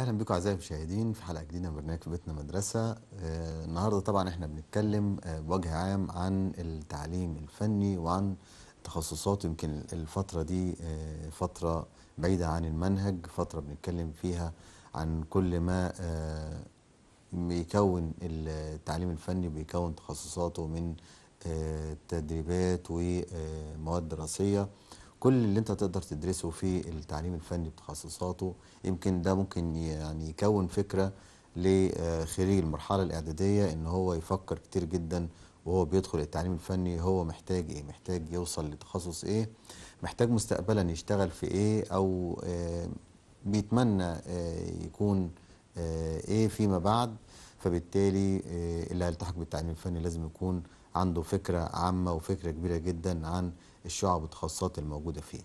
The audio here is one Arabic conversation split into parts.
اهلا بكم اعزائي المشاهدين في حلقه جديده من برنامج في بيتنا مدرسه آه النهارده طبعا احنا بنتكلم آه بوجه عام عن التعليم الفني وعن تخصصات يمكن الفتره دي آه فتره بعيده عن المنهج فتره بنتكلم فيها عن كل ما آه بيكون التعليم الفني بيكون تخصصاته من آه تدريبات ومواد آه، دراسيه كل اللي انت تقدر تدرسه في التعليم الفني بتخصصاته يمكن ده ممكن يعني يكون فكره لخريج المرحله الاعداديه ان هو يفكر كتير جدا وهو بيدخل التعليم الفني هو محتاج ايه محتاج يوصل لتخصص ايه محتاج مستقبلا يشتغل في ايه او آه، بيتمنى آه، يكون آه، ايه فيما بعد فبالتالي اللي هيلتحق بالتعليم الفني لازم يكون عنده فكره عامه وفكره كبيره جدا عن الشعب والتخصصات الموجودة فيه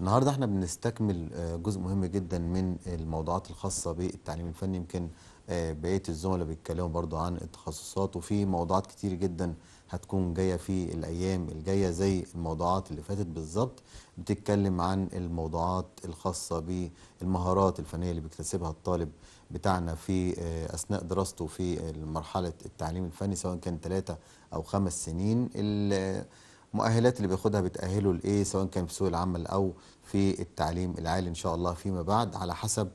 النهاردة احنا بنستكمل آه، جزء مهم جدا من الموضوعات الخاصة بالتعليم الفني يمكن آه، بقية الزملاء بيتكلموا برضو عن التخصصات وفي موضوعات كتير جدا هتكون جاية في الأيام الجاية زي الموضوعات اللي فاتت بالظبط بتتكلم عن الموضوعات الخاصة بالمهارات الفنية اللي بيكتسبها الطالب بتاعنا في آه، أثناء دراسته في مرحلة التعليم الفني سواء كان ثلاثة أو خمس سنين اللي المؤهلات اللي بياخدها بتأهله لإيه سواء كان في سوق العمل أو في التعليم العالي إن شاء الله فيما بعد على حسب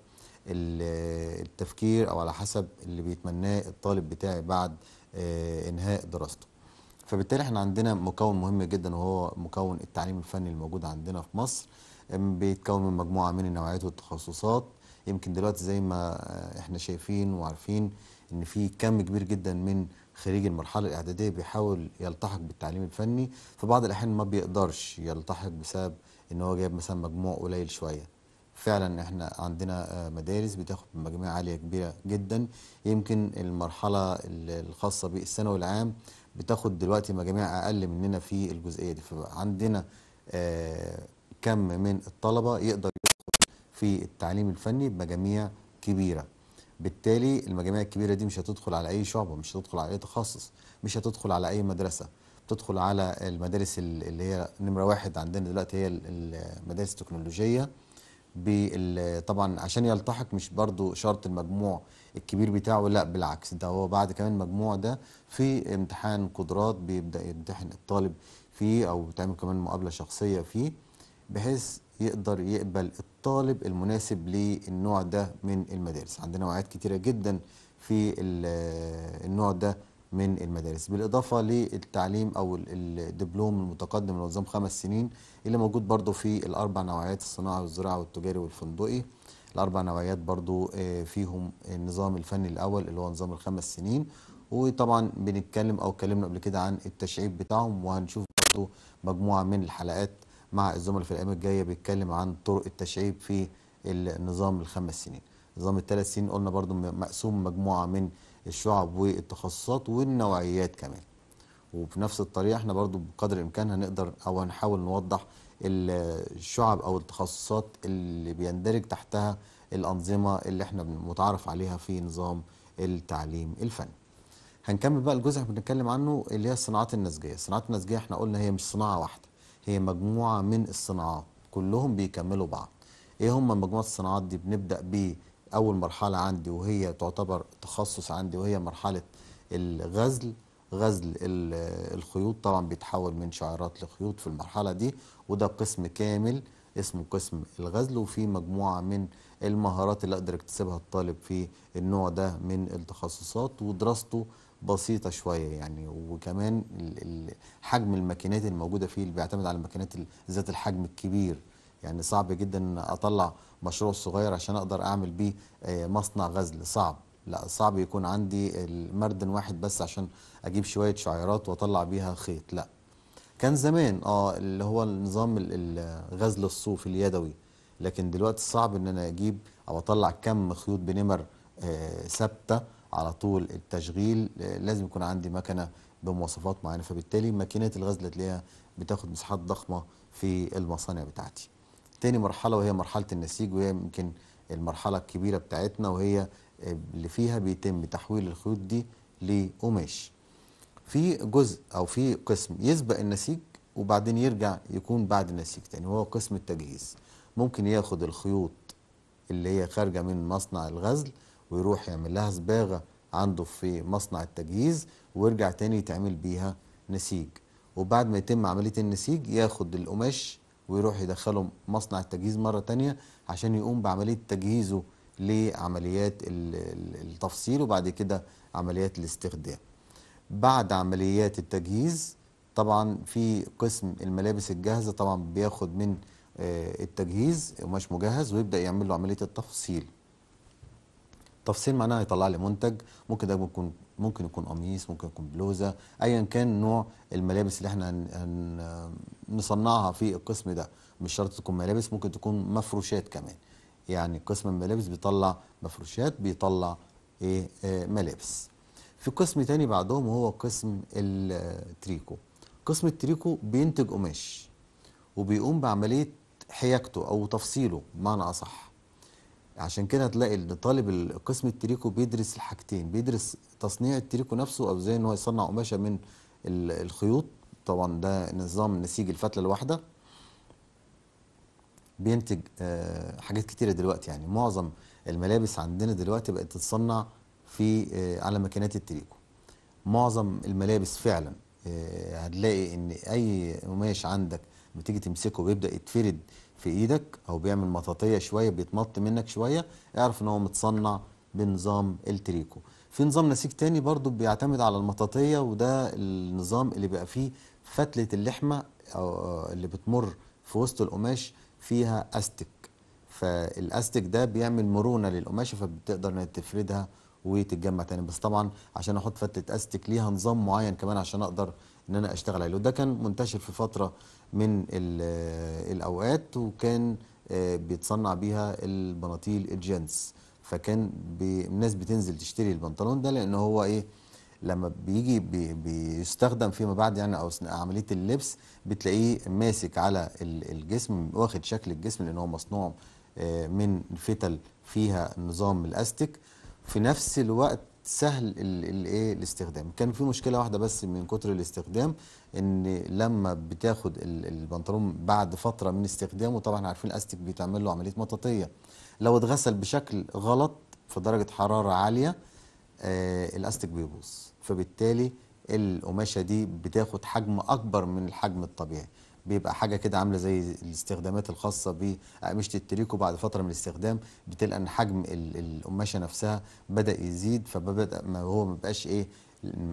التفكير أو على حسب اللي بيتمناه الطالب بتاعي بعد آه، إنهاء دراسته فبالتالي احنا عندنا مكون مهم جدا وهو مكون التعليم الفني الموجود عندنا في مصر بيتكون من مجموعة من النوعيات والتخصصات يمكن دلوقتي زي ما آه، احنا شايفين وعارفين ان في كم كبير جدا من خريج المرحلة الإعدادية بيحاول يلتحق بالتعليم الفني في بعض الأحيان ما بيقدرش يلتحق بسبب إن هو جايب مثلا مجموع قليل شوية فعلا احنا عندنا آه، مدارس بتاخد مجموعة عالية كبيرة جدا يمكن المرحلة الخاصة بالثانوي العام بتاخد دلوقتي مجاميع أقل مننا في الجزئية دي فعندنا آه، كم من الطلبة يقدر يدخل في التعليم الفني بمجاميع كبيرة بالتالي المجاميع الكبيره دي مش هتدخل على اي شعبه مش هتدخل على اي تخصص مش هتدخل على اي مدرسه بتدخل على المدارس اللي هي نمره واحد عندنا دلوقتي هي المدارس التكنولوجيه طبعا عشان يلتحق مش برضو شرط المجموع الكبير بتاعه لا بالعكس ده هو بعد كمان المجموع ده في امتحان قدرات بيبدا يمتحن الطالب فيه او تعمل كمان مقابله شخصيه فيه بحيث يقدر يقبل الطالب المناسب للنوع ده من المدارس عندنا وعيات كتيرة جدا في النوع ده من المدارس بالإضافة للتعليم أو الدبلوم المتقدم اللي نظام خمس سنين اللي موجود برضو في الأربع نوعيات الصناعة والزراعة والتجاري والفندقي الأربع نوعيات برضو آه، فيهم النظام الفني الأول اللي هو نظام الخمس سنين وطبعا بنتكلم أو اتكلمنا قبل كده عن التشعيب بتاعهم وهنشوف برضو مجموعة من الحلقات مع الزملاء في الايام الجايه بيتكلم عن طرق التشعيب في النظام الخمس سنين نظام الثلاث سنين قلنا برضو مقسوم مجموعه من الشعب والتخصصات والنوعيات كمان وفي نفس الطريقه احنا برضو بقدر الامكان هنقدر او هنحاول نوضح الشعب او التخصصات اللي بيندرج تحتها الانظمه اللي احنا متعارف عليها في نظام التعليم الفني هنكمل بقى الجزء اللي بنتكلم عنه اللي هي الصناعات النسجيه الصناعات النسجيه احنا قلنا هي مش صناعه واحده هي مجموعة من الصناعات كلهم بيكملوا بعض ايه هم مجموعة الصناعات دي بنبدأ بأول مرحلة عندي وهي تعتبر تخصص عندي وهي مرحلة الغزل غزل الخيوط طبعا بيتحول من شعيرات لخيوط في المرحلة دي وده قسم كامل اسمه قسم الغزل وفي مجموعة من المهارات اللي أقدر اكتسبها الطالب في النوع ده من التخصصات ودراسته بسيطه شويه يعني وكمان حجم الماكينات الموجوده فيه اللي بيعتمد على الماكينات ذات الحجم الكبير يعني صعب جدا ان اطلع مشروع صغير عشان اقدر اعمل بيه آه، مصنع غزل صعب لا صعب يكون عندي المردن واحد بس عشان اجيب شويه شعيرات واطلع بيها خيط لا كان زمان اه اللي هو نظام الغزل الصوف اليدوي لكن دلوقتي صعب ان انا اجيب او اطلع كم خيوط بنمر آه، ثابته آه على طول التشغيل لازم يكون عندي مكنه بمواصفات معينه فبالتالي ماكينات الغزل تلاقيها بتاخد مساحات ضخمه في المصانع بتاعتي. تاني مرحله وهي مرحله النسيج وهي يمكن المرحله الكبيره بتاعتنا وهي اللي فيها بيتم تحويل الخيوط دي لقماش. في جزء او في قسم يسبق النسيج وبعدين يرجع يكون بعد النسيج تاني وهو قسم التجهيز. ممكن ياخد الخيوط اللي هي خارجه من مصنع الغزل ويروح يعمل لها صباغه عنده في مصنع التجهيز ويرجع تاني يتعمل بيها نسيج وبعد ما يتم عمليه النسيج ياخد القماش ويروح يدخله مصنع التجهيز مره تانيه عشان يقوم بعمليه تجهيزه لعمليات التفصيل وبعد كده عمليات الاستخدام بعد عمليات التجهيز طبعا في قسم الملابس الجاهزه طبعا بياخد من آه، التجهيز قماش مجهز ويبدا يعمل له عمليه التفصيل تفصيل معناها يطلع لي منتج ممكن ده يكون ممكن يكون قميص ممكن يكون بلوزه ايا كان نوع الملابس اللي احنا هن نصنعها في القسم ده مش شرط تكون ملابس ممكن تكون مفروشات كمان يعني قسم الملابس بيطلع مفروشات بيطلع ايه آه، ملابس في قسم تاني بعدهم وهو قسم التريكو قسم التريكو بينتج قماش وبيقوم بعمليه حياكته او تفصيله بمعنى اصح عشان كده هتلاقي ان طالب قسم التريكو بيدرس الحاجتين بيدرس تصنيع التريكو نفسه او ازاي ان هو يصنع قماشه من الخيوط طبعا ده نظام نسيج الفتله الواحده بينتج آه، حاجات كتيره دلوقتي يعني معظم الملابس عندنا دلوقتي بقت تتصنع في آه، على ماكينات التريكو معظم الملابس فعلا آه، هتلاقي ان اي قماش عندك بتيجي تمسكه بيبدا يتفرد في ايدك او بيعمل مطاطيه شويه بيتمط منك شويه اعرف ان هو متصنع بنظام التريكو في نظام نسيج تاني برضو بيعتمد على المطاطيه وده النظام اللي بيبقى فيه فتله اللحمه أو اللي بتمر في وسط القماش فيها استك فالاستك ده بيعمل مرونه للقماشه فبتقدر انها تفردها وتتجمع تاني بس طبعا عشان احط فتله استك ليها نظام معين كمان عشان اقدر ان انا اشتغل عليه وده كان منتشر في فتره من آه، الاوقات وكان آه، بيتصنع بيها البناطيل الجنس فكان الناس بتنزل تشتري البنطلون ده لان هو ايه لما بيجي بي بيستخدم فيما بعد يعني او عمليه اللبس بتلاقيه ماسك على الجسم واخد شكل الجسم لان هو مصنوع آه، من فتل فيها نظام الاستيك في نفس الوقت سهل الايه الاستخدام كان في مشكله واحده بس من كتر الاستخدام ان لما بتاخد البنطلون بعد فتره من استخدامه طبعا عارفين الاستيك بيتعمل له عمليه مطاطيه لو اتغسل بشكل غلط في درجه حراره عاليه آه الاستيك بيبوظ فبالتالي القماشه دي بتاخد حجم اكبر من الحجم الطبيعي بيبقى حاجه كده عامله زي الاستخدامات الخاصه باقمشه التريكو بعد فتره من الاستخدام بتلقى ان حجم القماشه نفسها بدا يزيد فبدا ما هو ما بقاش ايه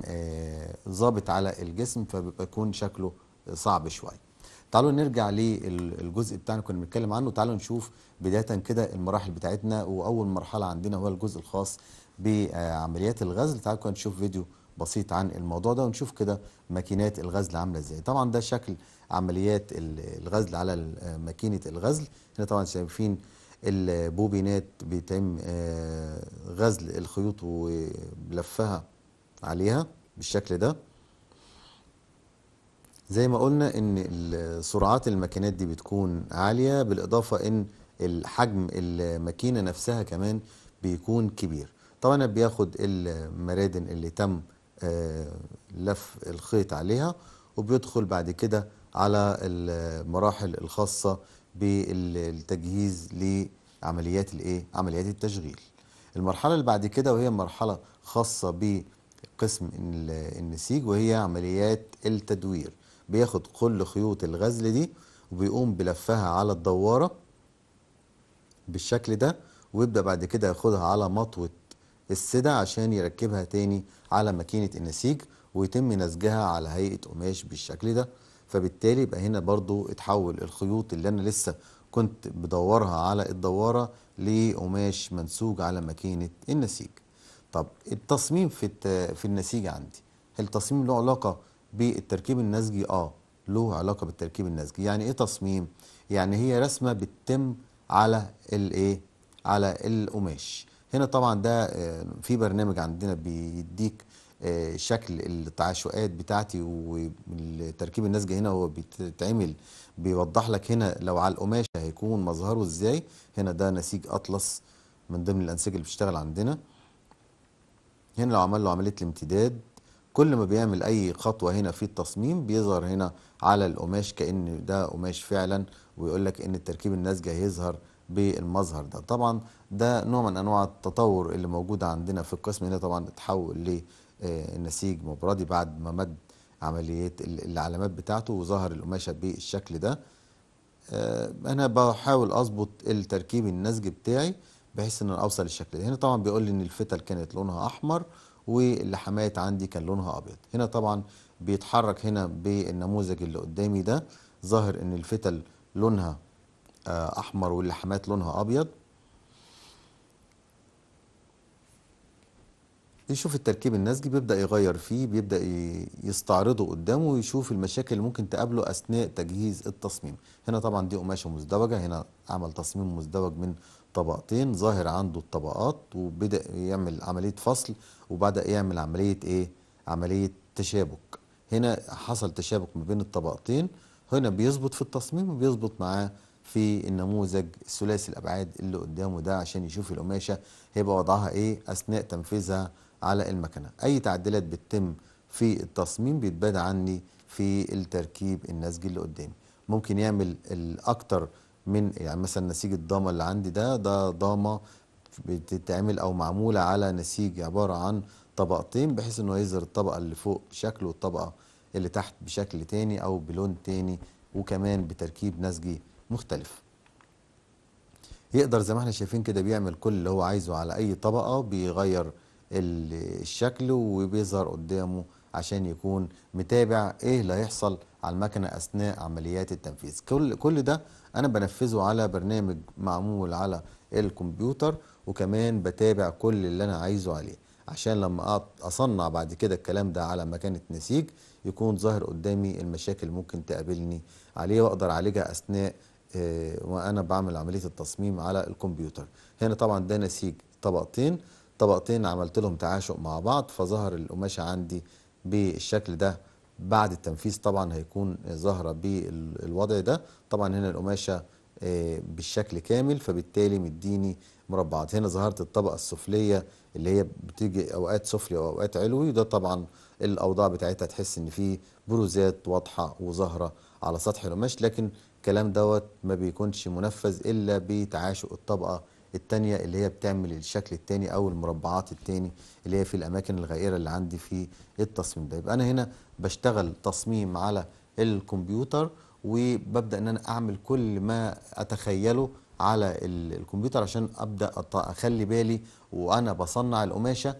آه، ظابط على الجسم فبيكون شكله صعب شويه تعالوا نرجع للجزء بتاعنا كنا بنتكلم عنه تعالوا نشوف بدايه كده المراحل بتاعتنا واول مرحله عندنا هو الجزء الخاص بعمليات الغزل تعالوا نشوف فيديو بسيط عن الموضوع ده ونشوف كده ماكينات الغزل عامله ازاي طبعا ده شكل عمليات الغزل على ماكينه الغزل هنا طبعا شايفين البوبينات بيتم آه، غزل الخيوط ولفها عليها بالشكل ده زي ما قلنا ان سرعات الماكينات دي بتكون عاليه بالاضافه ان الحجم الماكينه نفسها كمان بيكون كبير طبعا بياخد المرادن اللي تم آه، لف الخيط عليها وبيدخل بعد كده على المراحل الخاصة بالتجهيز لعمليات الايه عمليات التشغيل المرحلة اللي بعد كده وهي مرحلة خاصة بقسم النسيج وهي عمليات التدوير بياخد كل خيوط الغزل دي وبيقوم بلفها على الدوارة بالشكل ده ويبدأ بعد كده ياخدها على مطوة السدة عشان يركبها تاني على ماكينة النسيج ويتم نسجها على هيئة قماش بالشكل ده فبالتالي يبقى هنا برضو اتحول الخيوط اللي انا لسه كنت بدورها على الدوارة لقماش منسوج على ماكينة النسيج طب التصميم في في النسيج عندي هل التصميم له علاقة بالتركيب النسجي اه له علاقة بالتركيب النسجي يعني ايه تصميم يعني هي رسمة بتتم على الايه على القماش هنا طبعا ده آه، في برنامج عندنا بيديك شكل التعشقات بتاعتي والتركيب النسجه هنا هو بيتعمل بيوضح لك هنا لو على القماشه هيكون مظهره ازاي هنا ده نسيج اطلس من ضمن الانسجه اللي بتشتغل عندنا هنا لو عمل له عمليه الامتداد كل ما بيعمل اي خطوه هنا في التصميم بيظهر هنا على القماش كان ده قماش فعلا ويقول لك ان التركيب النسجه هيظهر بالمظهر ده طبعا ده نوع من انواع التطور اللي موجود عندنا في القسم هنا طبعا اتحول آه، النسيج مبردي بعد ما مد عملية العلامات بتاعته وظهر القماشة بالشكل ده آه، أنا بحاول أظبط التركيب النسج بتاعي بحيث ان انا اوصل للشكل ده هنا طبعا بيقول لي ان الفتل كانت لونها احمر واللحمات عندي كان لونها ابيض هنا طبعا بيتحرك هنا بالنموذج اللي قدامي ده ظاهر ان الفتل لونها آه، احمر واللحمات لونها ابيض يشوف التركيب النسجي بيبدأ يغير فيه بيبدأ يستعرضه قدامه ويشوف المشاكل اللي ممكن تقابله أثناء تجهيز التصميم هنا طبعا دي قماشة مزدوجة هنا عمل تصميم مزدوج من طبقتين ظاهر عنده الطبقات وبدأ يعمل عملية فصل وبدأ يعمل عملية إيه؟ عملية تشابك هنا حصل تشابك ما بين الطبقتين هنا بيظبط في التصميم وبيظبط معاه في النموذج ثلاثي الأبعاد اللي قدامه ده عشان يشوف القماشة هيبقى وضعها إيه أثناء تنفيذها على المكنة أي تعديلات بتتم في التصميم بيتبعد عني في التركيب النسجي اللي قدامي ممكن يعمل الأكتر من يعني مثلا نسيج الضامة اللي عندي ده ده ضامة بتتعمل أو معمولة على نسيج عبارة عن طبقتين بحيث انه يظهر الطبقة اللي فوق بشكل والطبقة اللي تحت بشكل تاني او بلون تاني وكمان بتركيب نسجي مختلف يقدر زي ما احنا شايفين كده بيعمل كل اللي هو عايزه على اي طبقة بيغير الشكل وبيظهر قدامه عشان يكون متابع ايه اللي هيحصل على المكنه اثناء عمليات التنفيذ كل كل ده انا بنفذه على برنامج معمول على الكمبيوتر وكمان بتابع كل اللي انا عايزه عليه عشان لما اصنع بعد كده الكلام ده على مكانه نسيج يكون ظاهر قدامي المشاكل ممكن تقابلني عليه واقدر اعالجها اثناء آه، وانا بعمل عمليه التصميم على الكمبيوتر هنا طبعا ده نسيج طبقتين طبقتين عملت لهم تعاشق مع بعض فظهر القماشة عندي بالشكل ده بعد التنفيذ طبعا هيكون ظاهرة بالوضع ده طبعا هنا القماشة آه، بالشكل كامل فبالتالي مديني مربعات هنا ظهرت الطبقة السفلية اللي هي بتيجي أوقات سفلي وأوقات علوي وده طبعا الأوضاع بتاعتها تحس إن في بروزات واضحة وظاهرة على سطح القماش لكن الكلام دوت ما بيكونش منفذ إلا بتعاشق الطبقة الثانيه اللي هي بتعمل الشكل الثاني أو المربعات الثاني اللي هي في الأماكن الغائرة اللي عندي في التصميم ده يبقى أنا هنا بشتغل تصميم على الكمبيوتر وببدأ أن أنا أعمل كل ما أتخيله على الكمبيوتر عشان أبدأ أخلي بالي وأنا بصنع القماشة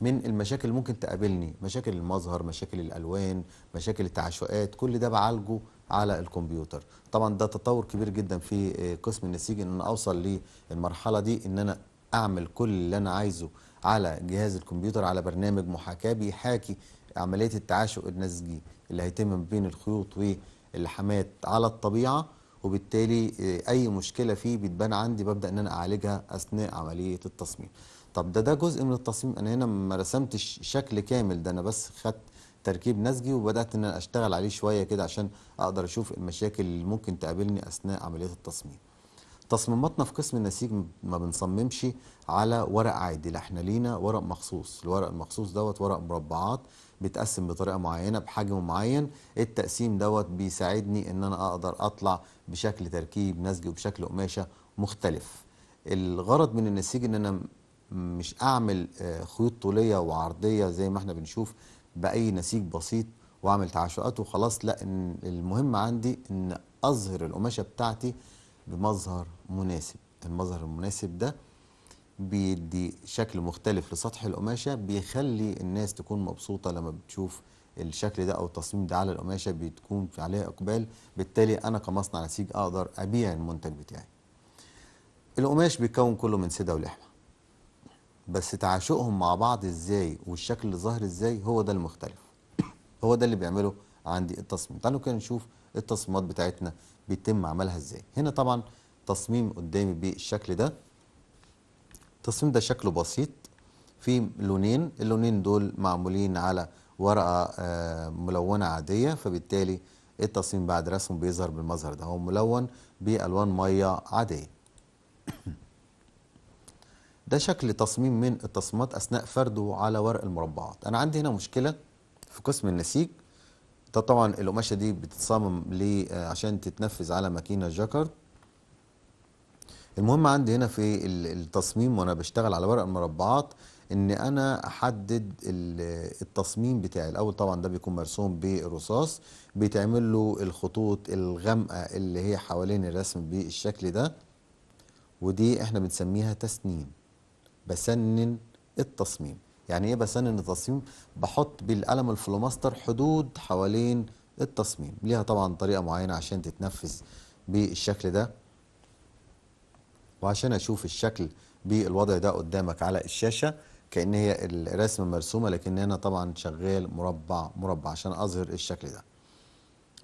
من المشاكل اللي ممكن تقابلني مشاكل المظهر مشاكل الألوان مشاكل التعشقات كل ده بعالجه على الكمبيوتر طبعا ده تطور كبير جدا في آه، قسم النسيج ان انا اوصل للمرحله دي ان انا اعمل كل اللي انا عايزه على جهاز الكمبيوتر على برنامج محاكاه بيحاكي عمليه التعاشق النسجي اللي هيتم بين الخيوط واللحامات على الطبيعه وبالتالي آه، اي مشكله فيه بتبان عندي ببدا ان انا اعالجها اثناء عمليه التصميم طب ده ده جزء من التصميم انا هنا ما رسمتش شكل كامل ده انا بس خدت تركيب نسجي وبدات ان انا اشتغل عليه شويه كده عشان اقدر اشوف المشاكل اللي ممكن تقابلني اثناء عمليه التصميم تصميماتنا في قسم النسيج ما بنصممش على ورق عادي لا احنا لينا ورق مخصوص الورق المخصوص دوت ورق مربعات بيتقسم بطريقه معينه بحجم معين التقسيم دوت بيساعدني ان انا اقدر اطلع بشكل تركيب نسجي وبشكل قماشه مختلف الغرض من النسيج ان انا مش اعمل آه، خيوط طوليه وعرضيه زي ما احنا بنشوف باي نسيج بسيط واعمل تعشقات وخلاص لا إن المهم عندي ان اظهر القماشه بتاعتي بمظهر مناسب المظهر المناسب ده بيدي شكل مختلف لسطح القماشه بيخلي الناس تكون مبسوطه لما بتشوف الشكل ده او التصميم ده على القماشه بتكون عليها اقبال بالتالي انا كمصنع نسيج اقدر ابيع المنتج بتاعي القماش بيتكون كله من سده ولحمه بس تعاشقهم مع بعض ازاي والشكل اللي ظاهر ازاي هو ده المختلف هو ده اللي بيعمله عندي التصميم تعالوا كده نشوف التصميمات بتاعتنا بيتم عملها ازاي هنا طبعا تصميم قدامي بالشكل ده التصميم ده شكله بسيط في لونين اللونين دول معمولين على ورقه آه، ملونه عاديه فبالتالي التصميم بعد رسم بيظهر بالمظهر ده هو ملون بالوان ميه عاديه ده شكل تصميم من التصميمات أثناء فرده على ورق المربعات أنا عندي هنا مشكلة في قسم النسيج ده طبعا القماشة دي بتتصمم آه، عشان تتنفذ على ماكينة جاكر المهم عندي هنا في التصميم وأنا بشتغل على ورق المربعات ان انا احدد آه، التصميم بتاعي الاول طبعا ده بيكون مرسوم بالرصاص بيتعمل له الخطوط الغامقه اللي هي حوالين الرسم بالشكل ده ودي احنا بنسميها تسنين بسنن التصميم يعني ايه بسنن التصميم بحط بالقلم الفلوماستر حدود حوالين التصميم ليها طبعا طريقه معينه عشان تتنفذ بالشكل ده وعشان اشوف الشكل بالوضع ده قدامك على الشاشه كان هي الرسمه مرسومه لكن هنا طبعا شغال مربع مربع عشان اظهر الشكل ده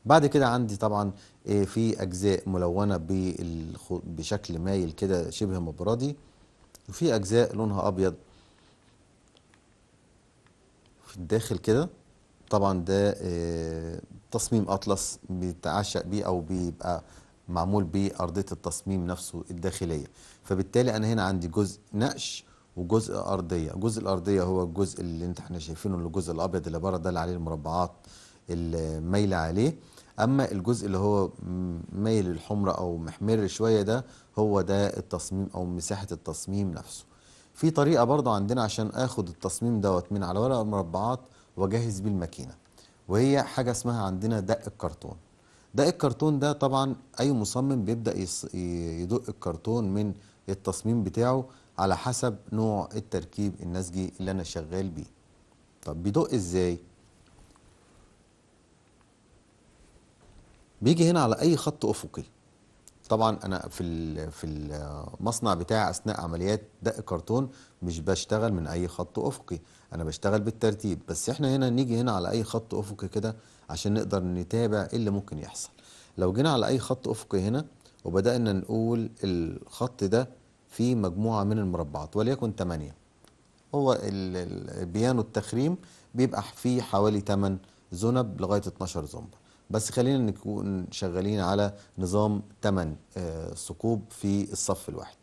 بعد كده عندي طبعا إيه، في اجزاء ملونه بشكل مايل كده شبه مبردي وفي اجزاء لونها ابيض في الداخل كده طبعا ده آه، تصميم اطلس بيتعشق بيه او بيبقى معمول بارضيه التصميم نفسه الداخليه فبالتالي انا هنا عندي جزء نقش وجزء ارضيه جزء الارضيه هو الجزء اللي انت احنا شايفينه اللي الجزء الابيض اللي بره ده اللي عليه المربعات المايله عليه اما الجزء اللي هو مايل للحمرة او محمر شويه ده هو ده التصميم او مساحه التصميم نفسه في طريقه برضو عندنا عشان اخد التصميم دوت من على ورق المربعات واجهز بيه الماكينه وهي حاجه اسمها عندنا دق الكرتون دق الكرتون ده طبعا اي مصمم بيبدا يدق الكرتون من التصميم بتاعه على حسب نوع التركيب النسجي اللي انا شغال بيه طب بيدق ازاي بيجي هنا على اي خط افقي طبعا انا في في المصنع بتاعي اثناء عمليات دق كرتون مش بشتغل من اي خط افقي انا بشتغل بالترتيب بس احنا هنا نيجي هنا على اي خط افقي كده عشان نقدر نتابع ايه اللي ممكن يحصل لو جينا على اي خط افقي هنا وبدانا نقول الخط ده فيه مجموعه من المربعات وليكن 8 هو البيانو التخريم بيبقى فيه حوالي 8 ذنب لغايه 12 ذنبه بس خلينا نكون شغالين على نظام 8 آه، ثقوب في الصف الواحد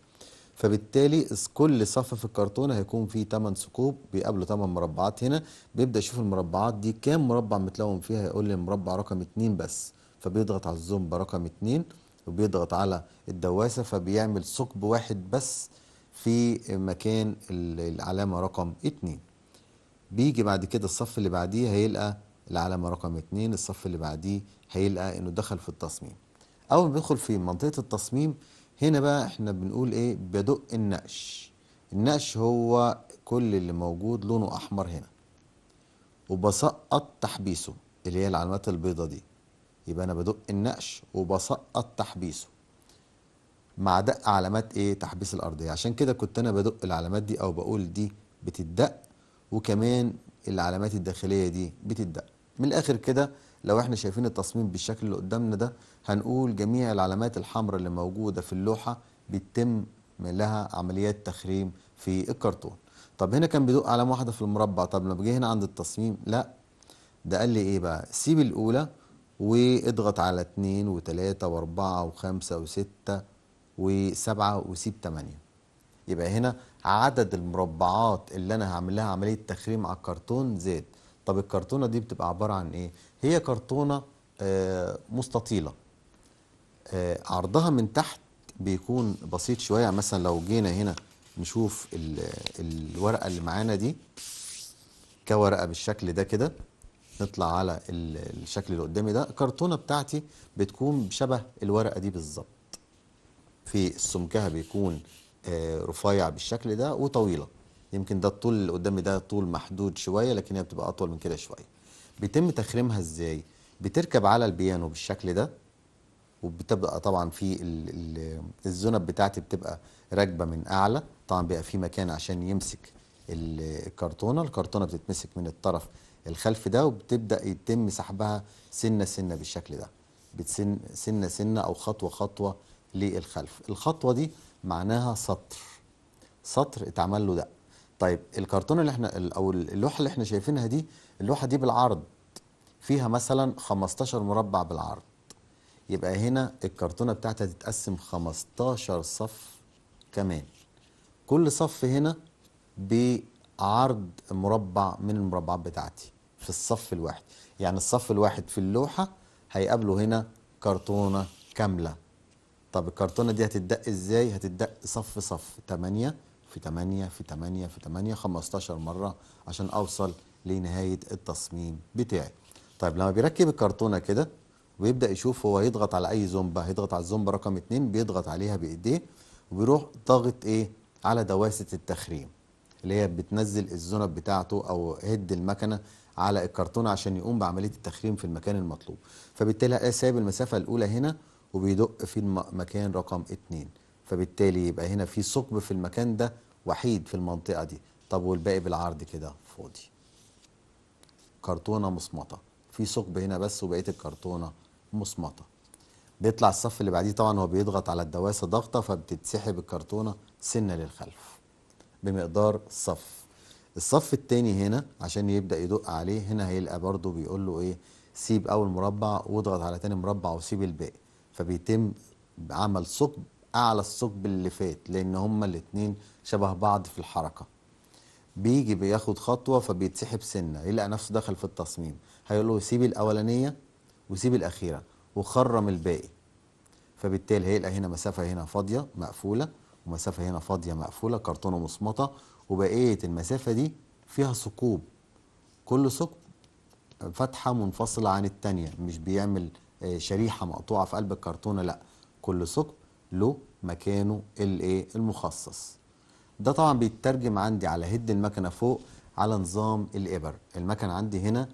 فبالتالي كل صف في الكرتونه هيكون فيه 8 ثقوب بيقابلوا 8 مربعات هنا بيبدا يشوف المربعات دي كام مربع متلون فيها يقول لي المربع رقم 2 بس فبيضغط على الزوم برقم 2 وبيضغط على الدواسه فبيعمل ثقب واحد بس في مكان العلامه رقم 2 بيجي بعد كده الصف اللي بعديه هيلقى العلامة رقم اتنين الصف اللي بعديه هيلقى انه دخل في التصميم اول ما بيدخل في منطقة التصميم هنا بقى احنا بنقول ايه بدق النقش النقش هو كل اللي موجود لونه احمر هنا وبسقط تحبيسه اللي هي العلامات البيضة دي يبقى انا بدق النقش وبسقط تحبيسه مع دق علامات ايه تحبيس الارضيه عشان كده كنت انا بدق العلامات دي او بقول دي بتدق وكمان العلامات الداخليه دي بتدق من الاخر كده لو احنا شايفين التصميم بالشكل اللي قدامنا ده هنقول جميع العلامات الحمراء اللي موجوده في اللوحه بيتم لها عمليات تخريم في الكرتون طب هنا كان بيدق علامه واحده في المربع طب لما جه هنا عند التصميم لا ده قال لي ايه بقى سيب الاولى واضغط على 2 و3 و4 و5 و6 و7 وسيب 8 يبقى هنا عدد المربعات اللي انا هعمل لها عمليه تخريم على الكرتون زاد طب الكرتونه دي بتبقى عباره عن ايه هي كرتونه آه، مستطيله آه، عرضها من تحت بيكون بسيط شويه يعني مثلا لو جينا هنا نشوف الورقه اللي معانا دي كورقه بالشكل ده كده نطلع على الشكل اللي قدامي ده الكرتونه بتاعتي بتكون شبه الورقه دي بالظبط في سمكها بيكون آه، رفيع بالشكل ده وطويله يمكن ده الطول اللي قدامي ده طول محدود شويه لكن هي بتبقى اطول من كده شويه بيتم تخريمها ازاي بتركب على البيانو بالشكل ده وبتبقى طبعا في الزنب بتاعتي بتبقى راكبه من اعلى طبعا بيبقى في مكان عشان يمسك الكرتونه الكرتونه بتتمسك من الطرف الخلفي ده وبتبدا يتم سحبها سنه سنه بالشكل ده بتسن سنه سنه او خطوه خطوه للخلف الخطوه دي معناها سطر سطر اتعمل له ده طيب الكرتون اللي احنا او اللوحه اللي احنا شايفينها دي اللوحه دي بالعرض فيها مثلا 15 مربع بالعرض يبقى هنا الكرتونه بتاعتها تتقسم 15 صف كمان كل صف هنا بعرض مربع من المربعات بتاعتي في الصف الواحد يعني الصف الواحد في اللوحه هيقابله هنا كرتونه كامله طب الكرتونه دي هتدق ازاي هتدق صف صف 8 في 8 في 8 في 8 15 مره عشان اوصل لنهايه التصميم بتاعي طيب لما بيركب الكرتونه كده ويبدا يشوف هو هيضغط على اي زومبا هيضغط على الزومبا رقم 2 بيضغط عليها بايديه وبيروح ضاغط ايه على دواسه التخريم اللي هي بتنزل الزنب بتاعته او هد المكنه على الكرتونه عشان يقوم بعمليه التخريم في المكان المطلوب فبالتالي هلاقي سايب المسافه الاولى هنا وبيدق في المكان رقم اتنين فبالتالي يبقى هنا في ثقب في المكان ده وحيد في المنطقة دي طب والباقي بالعرض كده فاضي كرتونة مصمتة في ثقب هنا بس وبقية الكرتونة مصمتة بيطلع الصف اللي بعديه طبعا هو بيضغط على الدواسة ضغطة فبتتسحب الكرتونة سنة للخلف بمقدار صف الصف التاني هنا عشان يبدأ يدق عليه هنا هيلقى برضو بيقول له ايه سيب اول مربع واضغط على تاني مربع وسيب الباقي فبيتم عمل ثقب اعلى الثقب اللي فات لان هما الاتنين شبه بعض في الحركه بيجي بياخد خطوه فبيتسحب سنه يلاقي إيه نفسه دخل في التصميم هيقول له سيب الاولانيه وسيب الاخيره وخرم الباقي فبالتالي هيلاقي هنا مسافه هنا فاضيه مقفوله ومسافه هنا فاضيه مقفوله كرتونه مصمطه وبقيه المسافه دي فيها ثقوب كل ثقب فتحه منفصله عن الثانيه مش بيعمل آه، شريحه مقطوعه في قلب الكرتونه لا كل ثقب له مكانه الايه المخصص ده طبعا بيترجم عندي على هد المكنه فوق على نظام الابر المكنه عندي هنا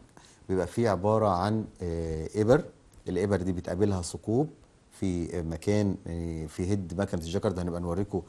بيبقى فيه عباره عن آه، ابر الابر دي بتقابلها ثقوب في مكان آه، في هد مكنه ده هنبقى نوريكم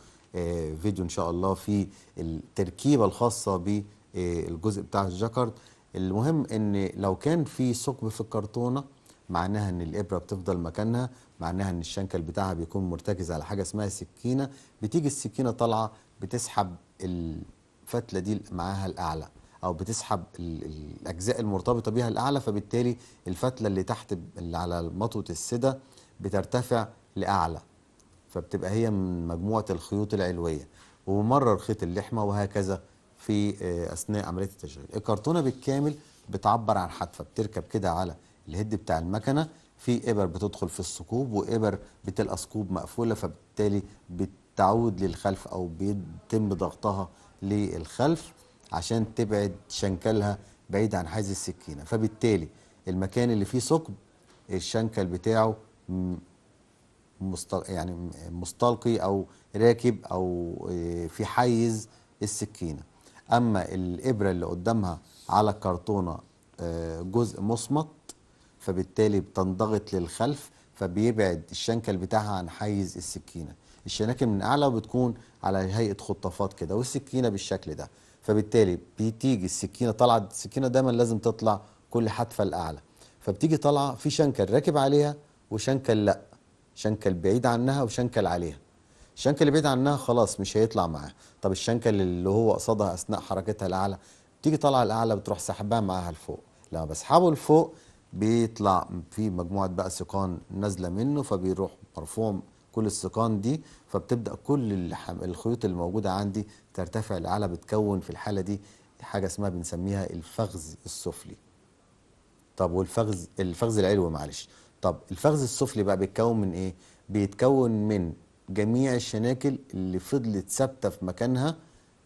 فيديو ان شاء الله في التركيبه الخاصه بالجزء بتاع الجاكرد المهم ان لو كان في ثقب في الكرتونه معناها ان الابره بتفضل مكانها معناها ان الشنكل بتاعها بيكون مرتكز على حاجه اسمها سكينه بتيجي السكينه طالعه بتسحب الفتله دي معاها الاعلى او بتسحب الاجزاء المرتبطه بيها الاعلى فبالتالي الفتله اللي تحت اللي على مطوه السده بترتفع لاعلى فبتبقى هي من مجموعه الخيوط العلويه ومرر خيط اللحمه وهكذا في آه، اثناء عمليه التشغيل الكرتونه بالكامل بتعبر عن حتفه بتركب كده على الهيد بتاع المكنه في ابر بتدخل في الثقوب وابر بتلقى ثقوب مقفوله فبالتالي بتعود للخلف او بيتم ضغطها للخلف عشان تبعد شنكلها بعيد عن حيز السكينه فبالتالي المكان اللي فيه ثقب الشنكل بتاعه مستل... يعني مستلقي او راكب او آه، في حيز السكينه اما الابره اللي قدامها على الكرتونه آه، جزء مصمت فبالتالي بتنضغط للخلف فبيبعد الشنكل بتاعها عن حيز السكينه الشناكل من اعلى وبتكون على هيئه خطافات كده والسكينه بالشكل ده فبالتالي بتيجي السكينه طالعه السكينه دايما لازم تطلع كل حتفه الاعلى فبتيجي طالعه في شنكل راكب عليها وشنكل لا شنكل بعيد عنها وشنكل عليها الشنكل اللي بعيد عنها خلاص مش هيطلع معاها طب الشنكل اللي هو قصادها اثناء حركتها الاعلى بتيجي طالعه الاعلى بتروح سحبها معاها لفوق لما بسحبه لفوق بيطلع في مجموعه بقى سيقان نازله منه فبيروح مرفوع كل السيقان دي فبتبدا كل الخيوط اللي موجوده عندي ترتفع لأعلى بتكون في الحاله دي حاجه اسمها بنسميها الفخذ السفلي. طب والفخذ الفخذ العلوي معلش. طب الفخذ السفلي بقى بيتكون من ايه؟ بيتكون من جميع الشناكل اللي فضلت ثابته في مكانها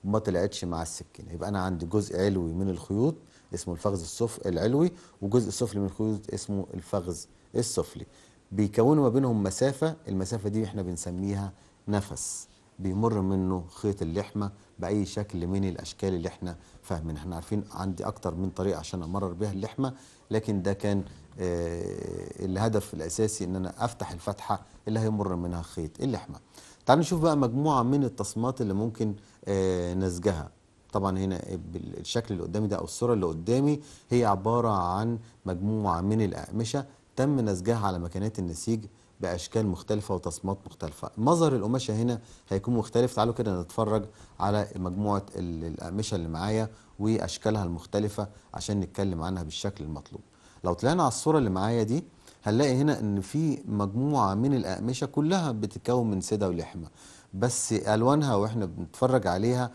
وما طلعتش مع السكينه، يبقى انا عندي جزء علوي من الخيوط اسمه الفخذ السفل العلوي والجزء السفلي من الخيوط اسمه الفخذ السفلي بيكونوا ما بينهم مسافة المسافة دي احنا بنسميها نفس بيمر منه خيط اللحمة بأي شكل من الأشكال اللي احنا فاهمين احنا عارفين عندي أكتر من طريقة عشان أمرر بيها اللحمة لكن ده كان اه الهدف الأساسي إن أنا أفتح الفتحة اللي هيمر منها خيط اللحمة تعالوا نشوف بقى مجموعة من التصميمات اللي ممكن اه نسجها طبعا هنا الشكل اللي قدامي ده أو الصورة اللي قدامي هي عبارة عن مجموعة من الأقمشة تم نسجها على مكانات النسيج بأشكال مختلفة وتصميمات مختلفة مظهر القماشة هنا هيكون مختلف تعالوا كده نتفرج على مجموعة الأقمشة اللي معايا وأشكالها المختلفة عشان نتكلم عنها بالشكل المطلوب لو طلعنا على الصورة اللي معايا دي هنلاقي هنا ان في مجموعه من الاقمشه كلها بتتكون من سده ولحمه بس الوانها واحنا بنتفرج عليها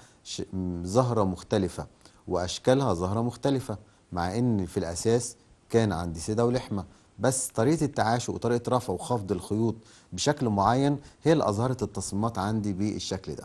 زهرة مختلفة وأشكالها زهرة مختلفة مع أن في الأساس كان عندي سيدة ولحمة بس طريقة التعاشق وطريقة رفع وخفض الخيوط بشكل معين هي اللي أظهرت التصميمات عندي بالشكل ده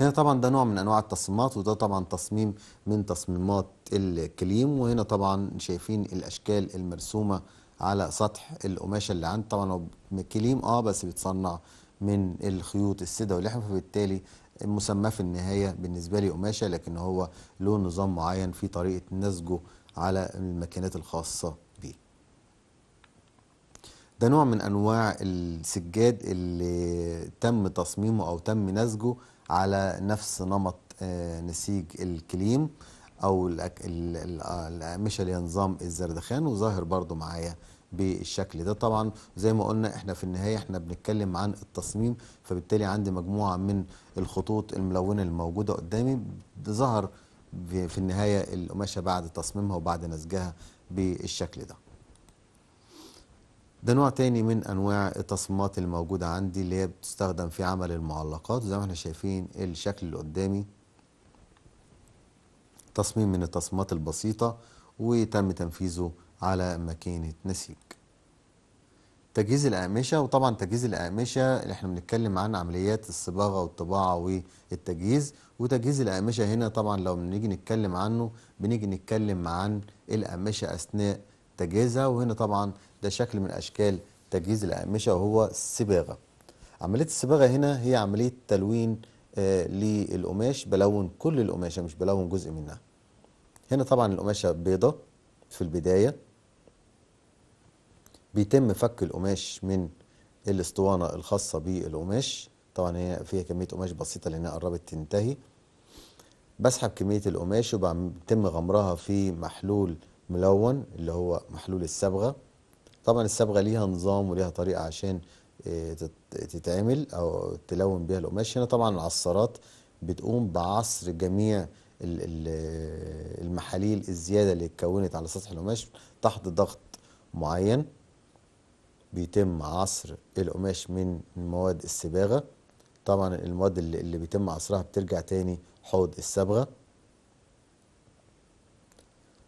هنا طبعا ده نوع من أنواع التصميمات وده طبعا تصميم من تصميمات الكليم وهنا طبعا شايفين الأشكال المرسومة على سطح القماشة اللي عندي طبعا كليم اه بس بيتصنع من الخيوط السدا واللحم فبالتالي مسماه في النهاية بالنسبة لي قماشة لكن هو له نظام معين في طريقة نسجه على الماكينات الخاصة به ده نوع من أنواع السجاد اللي تم تصميمه أو تم نسجه على نفس نمط آه، نسيج الكليم أو آه، الأقمشة اللي هي نظام الزردخان وظاهر برضو معايا بالشكل ده طبعا زي ما قلنا احنا في النهاية احنا بنتكلم عن التصميم فبالتالي عندي مجموعة من الخطوط الملونة الموجودة قدامي ظهر في النهاية القماشة بعد تصميمها وبعد نسجها بالشكل ده ده نوع تاني من انواع التصميمات الموجودة عندي اللي هي بتستخدم في عمل المعلقات زي ما احنا شايفين الشكل اللي قدامي تصميم من التصميمات البسيطة وتم تنفيذه على ماكينة نسيج تجهيز الأقمشة وطبعا تجهيز الأقمشة اللي احنا بنتكلم عن عمليات الصباغة والطباعة والتجهيز وتجهيز الأقمشة هنا طبعا لو بنيجي نتكلم عنه بنيجي نتكلم عن الأقمشة أثناء تجهيزها وهنا طبعا ده شكل من أشكال تجهيز الأقمشة وهو الصباغة عملية الصباغة هنا هي عملية تلوين آه للقماش بلون كل القماشة مش بلون جزء منها هنا طبعا القماشة بيضة في البداية بيتم فك القماش من الاسطوانه الخاصه بالقماش طبعا هي فيها كميه قماش بسيطه لانها قربت تنتهي بسحب كميه القماش وبتم غمرها في محلول ملون اللي هو محلول الصبغه طبعا الصبغه ليها نظام وليها طريقه عشان آه، تتعمل او تلون بيها القماش هنا طبعا العصارات بتقوم بعصر جميع المحاليل الزياده اللي اتكونت على سطح القماش تحت ضغط معين بيتم عصر القماش من مواد الصباغه طبعا المواد اللي, اللي بيتم عصرها بترجع تاني حوض الصبغه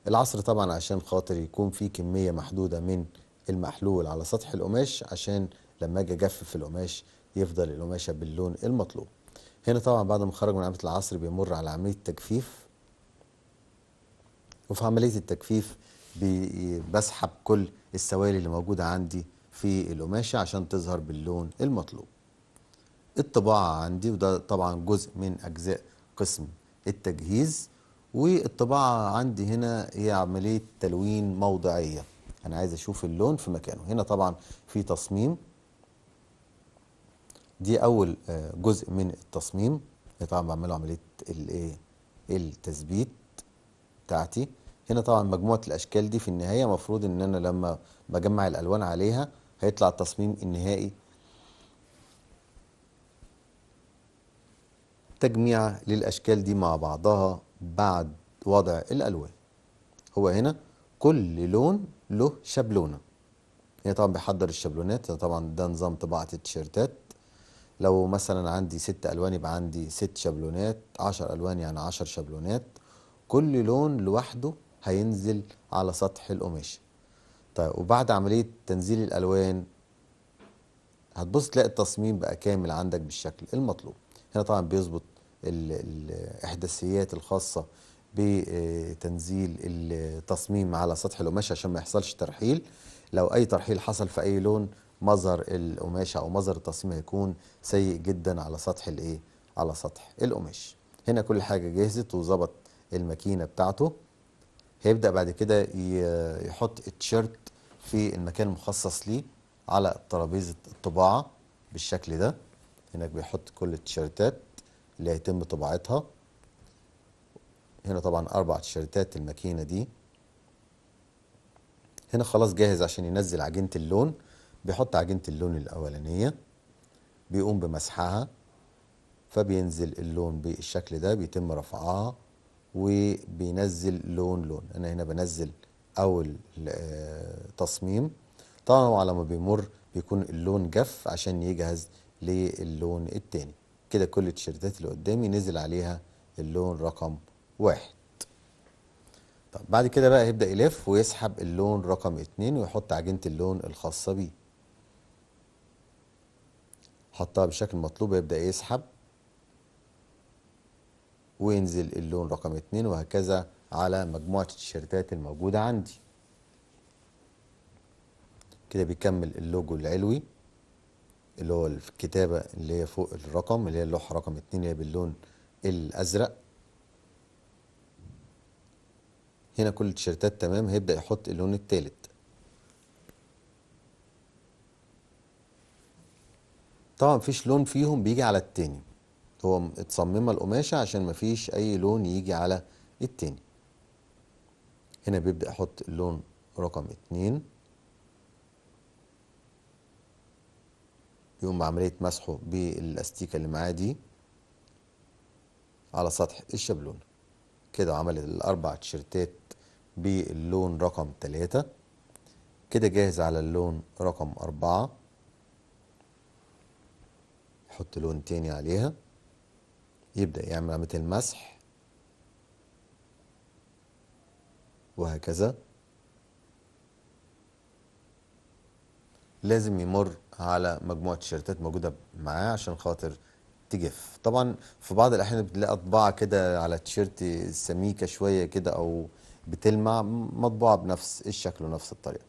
العصر طبعا عشان خاطر يكون في كميه محدوده من المحلول على سطح القماش عشان لما اجي اجفف القماش يفضل القماشه باللون المطلوب هنا طبعا بعد ما خرج من عمليه العصر بيمر على عمليه تجفيف وفي عمليه التجفيف بسحب كل السوائل اللي موجوده عندي في القماشة عشان تظهر باللون المطلوب الطباعة عندي وده طبعا جزء من أجزاء قسم التجهيز والطباعة عندي هنا هي عملية تلوين موضعية أنا عايز أشوف اللون في مكانه هنا طبعا في تصميم دي أول آه، جزء من التصميم طبعا بعمله عملية الايه التثبيت بتاعتي هنا طبعا مجموعة الأشكال دي في النهاية مفروض إن أنا لما بجمع الألوان عليها هيطلع التصميم النهائي تجميع للأشكال دي مع بعضها بعد وضع الألوان هو هنا كل لون له شابلونة هي طبعا بيحضر الشابلونات طبعا ده نظام طباعة التيشيرتات لو مثلا عندي ست ألوان يبقى عندي ست شابلونات عشر ألوان يعني عشر شابلونات كل لون لوحده هينزل على سطح القماشه طيب وبعد عملية تنزيل الألوان هتبص تلاقي التصميم بقى كامل عندك بالشكل المطلوب هنا طبعا بيظبط الإحداثيات الخاصة بتنزيل التصميم على سطح القماش عشان ما يحصلش ترحيل لو أي ترحيل حصل في أي لون مظهر القماش أو مظهر التصميم هيكون سيء جدا على سطح الإيه؟ على سطح القماش هنا كل حاجة جهزت وظبط الماكينة بتاعته هيبدأ بعد كده يحط التيشيرت في المكان المخصص ليه على ترابيزة الطباعة بالشكل ده هناك بيحط كل التيشيرتات اللي هيتم طباعتها هنا طبعا أربع تيشيرتات الماكينة دي هنا خلاص جاهز عشان ينزل عجينة اللون بيحط عجينة اللون الأولانية بيقوم بمسحها فبينزل اللون بالشكل ده بيتم رفعها وبينزل لون لون انا هنا بنزل اول آه، تصميم طبعا على ما بيمر بيكون اللون جف عشان يجهز للون التاني كده كل التيشيرتات اللي قدامي نزل عليها اللون رقم واحد طب بعد كده بقى هيبدا يلف ويسحب اللون رقم اتنين ويحط عجينة اللون الخاصة بيه حطها بالشكل المطلوب يبدأ يسحب وينزل اللون رقم اتنين وهكذا على مجموعة التيشيرتات الموجودة عندي كده بيكمل اللوجو العلوي اللي هو الكتابة اللي هي فوق الرقم اللي هي اللوحة رقم اتنين اللي هي باللون الأزرق هنا كل التيشيرتات تمام هيبدأ يحط اللون التالت طبعا مفيش لون فيهم بيجي على التاني هو متصممة القماشة عشان مفيش أي لون يجي على التاني هنا بيبدأ أحط اللون رقم اتنين يقوم بعملية مسحه بالأستيكة اللي معاه دي على سطح الشبلون كده عمل الأربع تيشيرتات باللون رقم تلاتة كده جاهز على اللون رقم أربعة حط لون تاني عليها يبدأ يعمل عملية المسح وهكذا لازم يمر على مجموعة تيشيرتات موجودة معاه عشان خاطر تجف طبعا في بعض الأحيان بتلاقي أطباع كده على تيشيرت سميكة شوية كده أو بتلمع مطبوعة بنفس الشكل ونفس الطريقة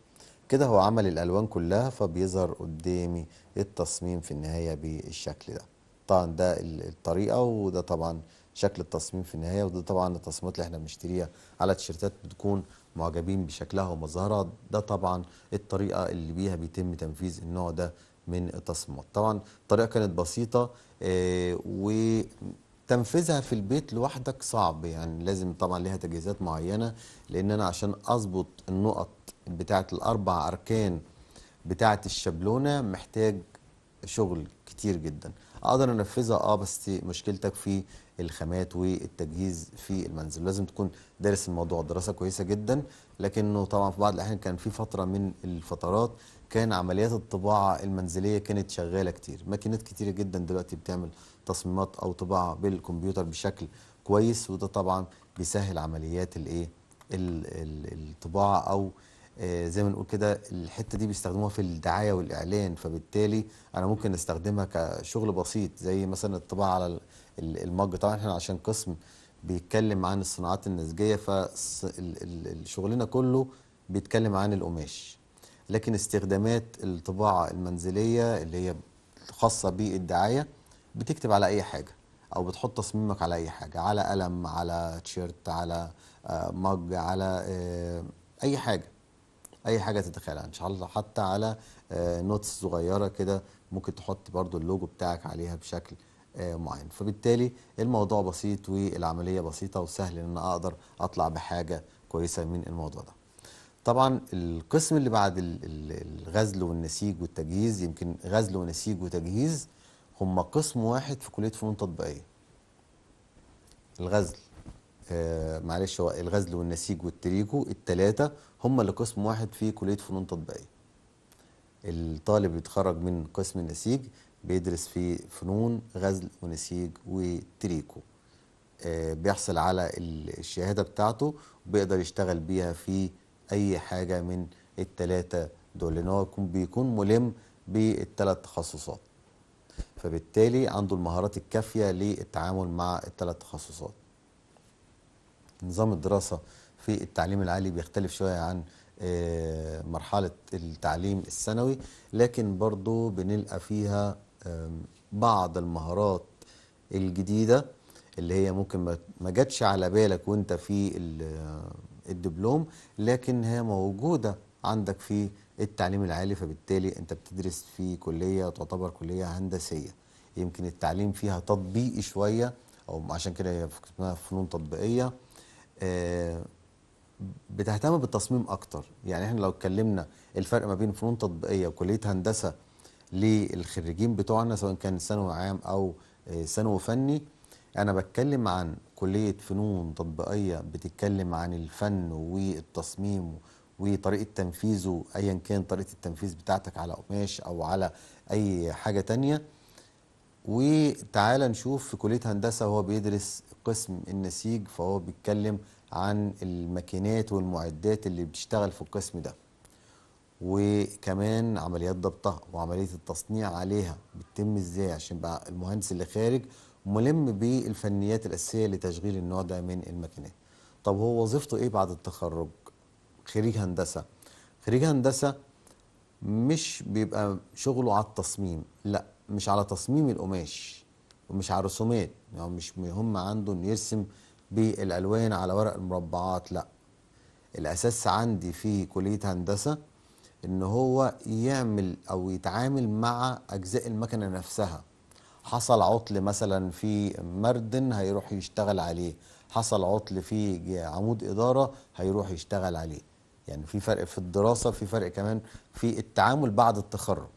كده هو عمل الألوان كلها فبيظهر قدامي التصميم في النهاية بالشكل ده طبعا ده الطريقه وده طبعا شكل التصميم في النهايه وده طبعا التصميمات اللي احنا بنشتريها على التيشيرتات بتكون معجبين بشكلها ومظهرها ده طبعا الطريقه اللي بيها بيتم تنفيذ النوع ده من التصميمات طبعا الطريقه كانت بسيطه آه وتنفيذها في البيت لوحدك صعب يعني لازم طبعا ليها تجهيزات معينه لان انا عشان اظبط النقط بتاعه الاربع اركان بتاعه الشبلونه محتاج شغل كتير جدا اقدر انفذها اه بس مشكلتك في الخامات والتجهيز في المنزل لازم تكون دارس الموضوع دراسه كويسه جدا لكنه طبعا في بعض الاحيان كان في فتره من الفترات كان عمليات الطباعه المنزليه كانت شغاله كتير ماكينات كتيره جدا دلوقتي بتعمل تصميمات او طباعه بالكمبيوتر بشكل كويس وده طبعا بيسهل عمليات الايه الطباعه او آه، زي ما نقول كده الحته دي بيستخدموها في الدعايه والاعلان فبالتالي انا ممكن استخدمها كشغل بسيط زي مثلا الطباعه على المج طبعا احنا عشان قسم بيتكلم عن الصناعات النسجيه فشغلنا كله بيتكلم عن القماش لكن استخدامات الطباعه المنزليه اللي هي خاصه بالدعايه بتكتب على اي حاجه او بتحط تصميمك على اي حاجه على قلم على تيشيرت على آه، مج على آه، اي حاجه اي حاجه تتخيلها ان شاء الله حتى على نوتس آه، صغيره كده ممكن تحط برضو اللوجو بتاعك عليها بشكل آه، معين فبالتالي الموضوع بسيط والعمليه بسيطه وسهل ان انا اقدر اطلع بحاجه كويسه من الموضوع ده طبعا القسم اللي بعد الغزل والنسيج والتجهيز يمكن غزل ونسيج وتجهيز هما قسم واحد في كليه فنون تطبيقيه الغزل آه، معلش هو الغزل والنسيج والتريكو التلاتة هم اللي قسم واحد في كلية فنون تطبيقية الطالب بيتخرج من قسم النسيج بيدرس في فنون غزل ونسيج وتريكو آه، بيحصل على الشهادة بتاعته وبيقدر يشتغل بيها في أي حاجة من التلاتة دول لأن هو بيكون ملم بالتلات تخصصات فبالتالي عنده المهارات الكافية للتعامل مع التلات تخصصات نظام الدراسة في التعليم العالي بيختلف شوية عن آه، مرحلة التعليم الثانوي لكن برضو بنلقى فيها بعض المهارات الجديدة اللي هي ممكن ما جاتش على بالك وانت في آه، الدبلوم لكن هي موجودة عندك في التعليم العالي فبالتالي انت بتدرس في كلية تعتبر كلية هندسية يمكن التعليم فيها تطبيقي شوية او عشان كده هي اسمها فنون تطبيقية آه، بتهتم بالتصميم اكتر يعني احنا لو اتكلمنا الفرق ما بين فنون تطبيقيه وكليه هندسه للخريجين بتوعنا سواء كان ثانوي عام او آه، ثانوي فني انا بتكلم عن كليه فنون تطبيقيه بتتكلم عن الفن والتصميم وطريقه تنفيذه ايا كان طريقه التنفيذ بتاعتك على قماش او على اي حاجه تانية وتعالى نشوف في كليه هندسه وهو بيدرس قسم النسيج فهو بيتكلم عن الماكينات والمعدات اللي بتشتغل في القسم ده وكمان عمليات ضبطها وعمليه التصنيع عليها بتتم ازاي عشان يبقى المهندس اللي خارج ملم بالفنيات الاساسيه لتشغيل النوع ده من الماكينات طب هو وظيفته ايه بعد التخرج خريج هندسه خريج هندسه مش بيبقى شغله على التصميم لا مش على تصميم القماش ومش على رسومات يعني مش هم عندهم يرسم بالالوان على ورق المربعات لا الاساس عندي في كليه هندسه ان هو يعمل او يتعامل مع اجزاء المكنه نفسها حصل عطل مثلا في مردن هيروح يشتغل عليه حصل عطل في عمود اداره هيروح يشتغل عليه يعني في فرق في الدراسه في فرق كمان في التعامل بعد التخرج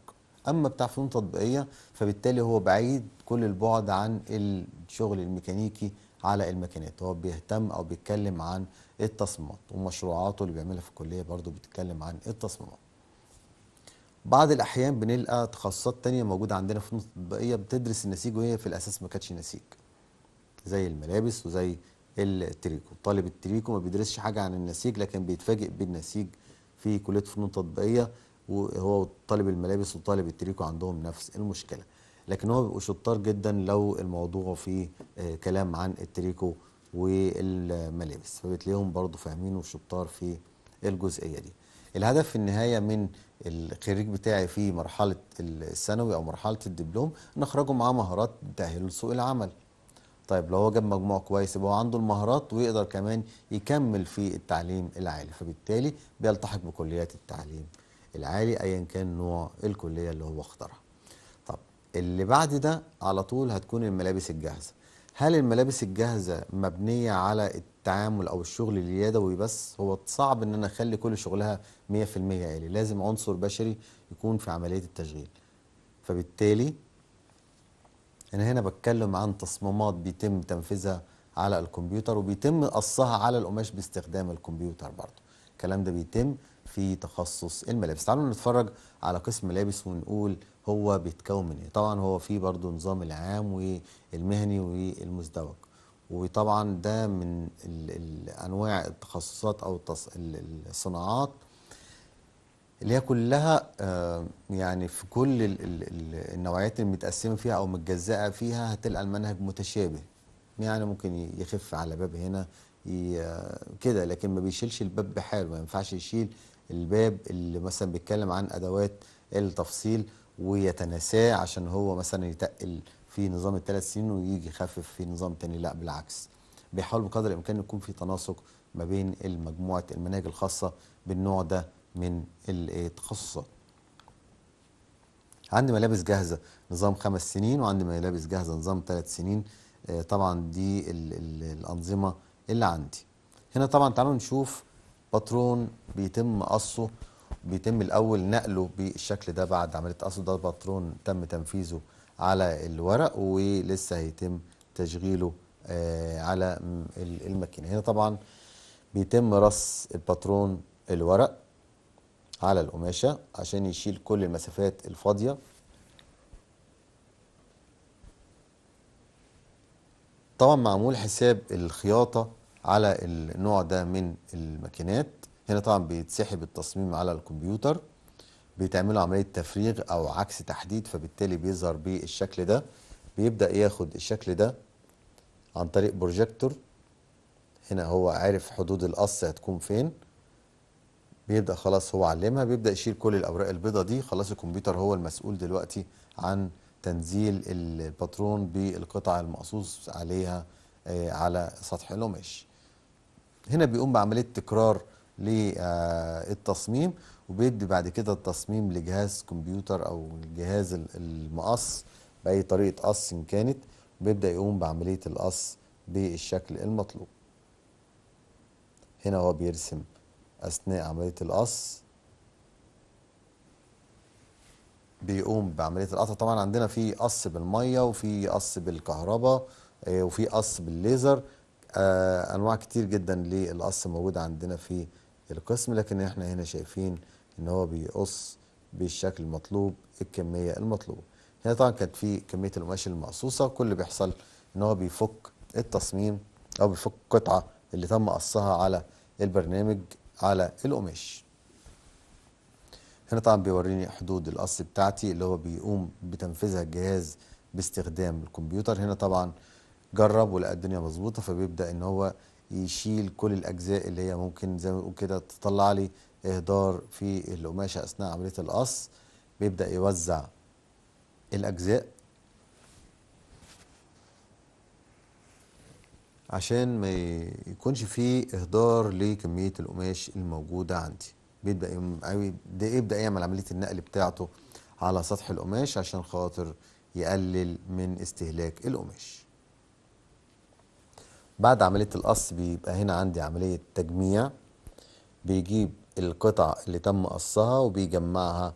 اما بتاع فنون تطبيقيه فبالتالي هو بعيد كل البعد عن الشغل الميكانيكي على الماكينات هو بيهتم او بيتكلم عن التصميمات ومشروعاته اللي بيعملها في الكليه برضه بتتكلم عن التصميمات بعض الاحيان بنلقى تخصصات تانية موجوده عندنا في فنون التطبيقيه بتدرس النسيج وهي في الاساس ما كانتش نسيج زي الملابس وزي التريكو طالب التريكو ما بيدرسش حاجه عن النسيج لكن بيتفاجئ بالنسيج في كليه فنون تطبيقيه وهو طالب الملابس وطالب التريكو عندهم نفس المشكله لكن هو بيبقوا شطار جدا لو الموضوع فيه آه، كلام عن التريكو والملابس فبتلاقيهم برضه فاهمين وشطار في الجزئيه دي الهدف في النهايه من الخريج بتاعي في مرحله الثانوي او مرحله الدبلوم ان اخرجه معاه مهارات تاهله لسوق العمل طيب لو هو جاب مجموع كويس يبقى هو عنده المهارات ويقدر كمان يكمل في التعليم العالي فبالتالي بيلتحق بكليات التعليم العالي ايا كان نوع الكليه اللي هو اختارها طب اللي بعد ده على طول هتكون الملابس الجاهزه هل الملابس الجاهزه مبنيه على التعامل او الشغل اليدوي بس هو صعب ان انا اخلي كل شغلها 100% آلي لازم عنصر بشري يكون في عمليه التشغيل فبالتالي انا هنا بتكلم عن تصميمات بيتم تنفيذها على الكمبيوتر وبيتم قصها على القماش باستخدام الكمبيوتر برضه الكلام ده بيتم في تخصص الملابس تعالوا نتفرج على قسم ملابس ونقول هو بيتكون من ايه طبعا هو فيه برضو نظام العام والمهني والمزدوج وطبعا ده من انواع التخصصات او الصناعات اللي هي كلها آه، يعني في كل النوعيات المتقسمه فيها او متجزأه فيها هتلقى المنهج متشابه يعني ممكن يخف على باب هنا كده لكن ما بيشيلش الباب بحاله ما ينفعش يشيل الباب اللي مثلا بيتكلم عن ادوات التفصيل ويتناساه عشان هو مثلا يتقل في نظام الثلاث سنين ويجي يخفف في نظام تاني لا بالعكس بيحاول بقدر الامكان يكون في تناسق ما بين المجموعة المناهج الخاصه بالنوع ده من التخصصات عندي ملابس جاهزه نظام خمس سنين وعندي ملابس جاهزه نظام ثلاث سنين آه، طبعا دي الـ الـ الانظمه اللي عندي هنا طبعا تعالوا نشوف باترون بيتم قصه بيتم الاول نقله بالشكل ده بعد عمليه قصه ده باترون تم تنفيذه على الورق ولسه هيتم تشغيله آه، على الماكينه هنا طبعا بيتم رص الباترون الورق على القماشه عشان يشيل كل المسافات الفاضيه طبعا معمول حساب الخياطه على النوع ده من الماكينات هنا طبعا بيتسحب التصميم على الكمبيوتر بيتعمل عملية تفريغ أو عكس تحديد فبالتالي بيظهر بالشكل ده بيبدأ ياخد الشكل ده عن طريق بروجيكتور هنا هو عارف حدود القص هتكون فين بيبدأ خلاص هو علمها بيبدأ يشيل كل الأوراق البيضة دي خلاص الكمبيوتر هو المسؤول دلوقتي عن تنزيل الباترون بالقطع المقصوص عليها آه، على سطح القماش هنا بيقوم بعملية تكرار للتصميم وبيدي بعد كده التصميم لجهاز كمبيوتر أو الجهاز المقص بأي طريقة قص إن كانت بيبدأ يقوم بعملية القص بالشكل المطلوب هنا هو بيرسم أثناء عملية القص بيقوم بعملية القطع طبعا عندنا في قص بالمية وفي قص بالكهرباء آه، وفي قص بالليزر آه، انواع كتير جدا للقص موجوده عندنا في القسم لكن احنا هنا شايفين ان هو بيقص بالشكل المطلوب الكميه المطلوبه هنا طبعا كانت في كميه القماش المقصوصه كل اللي بيحصل ان هو بيفك التصميم او بيفك القطعه اللي تم قصها على البرنامج على القماش هنا طبعا بيوريني حدود القص بتاعتي اللي هو بيقوم بتنفيذها الجهاز باستخدام الكمبيوتر هنا طبعا جرب ولقى الدنيا مظبوطه فبيبدا ان هو يشيل كل الاجزاء اللي هي ممكن زي ما بيقول كده تطلع لي اهدار في القماشه اثناء عمليه القص بيبدا يوزع الاجزاء عشان ما يكونش فيه اهدار لكميه القماش الموجوده عندي بيبدا يبدا يعمل عمليه النقل بتاعته على سطح القماش عشان خاطر يقلل من استهلاك القماش بعد عملية القص بيبقى هنا عندي عملية تجميع بيجيب القطع اللي تم قصها وبيجمعها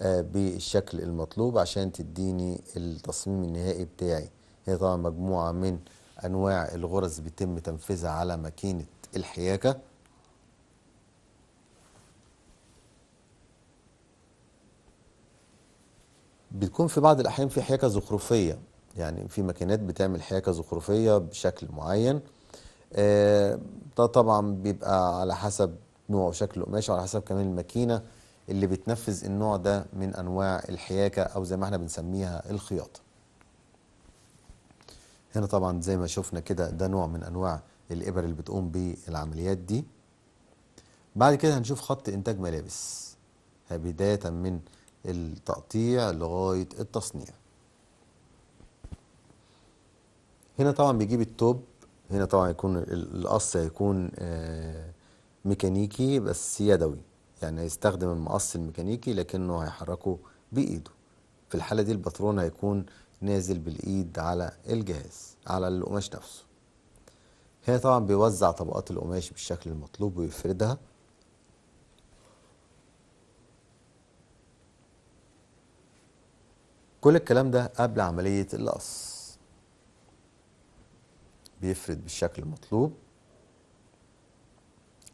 آه، بالشكل المطلوب عشان تديني التصميم النهائي بتاعي هي طبعا مجموعة من أنواع الغرز بيتم تنفيذها على ماكينة الحياكة بتكون في بعض الأحيان في حياكة زخرفية يعني في ماكينات بتعمل حياكه زخرفيه بشكل معين آه، ده طبعا بيبقى على حسب نوع وشكل القماش وعلى حسب كمان الماكينه اللي بتنفذ النوع ده من انواع الحياكه او زي ما احنا بنسميها الخياطه هنا طبعا زي ما شفنا كده ده نوع من انواع الابر اللي بتقوم بالعمليات دي بعد كده هنشوف خط انتاج ملابس بدايه من التقطيع لغايه التصنيع هنا طبعا بيجيب التوب هنا طبعا يكون القص هيكون آه، ميكانيكي بس يدوي يعني هيستخدم المقص الميكانيكي لكنه هيحركه بايده في الحالة دي الباترون هيكون نازل بالايد على الجهاز على القماش نفسه هنا طبعا بيوزع طبقات القماش بالشكل المطلوب ويفردها كل الكلام ده قبل عملية القص بيفرد بالشكل المطلوب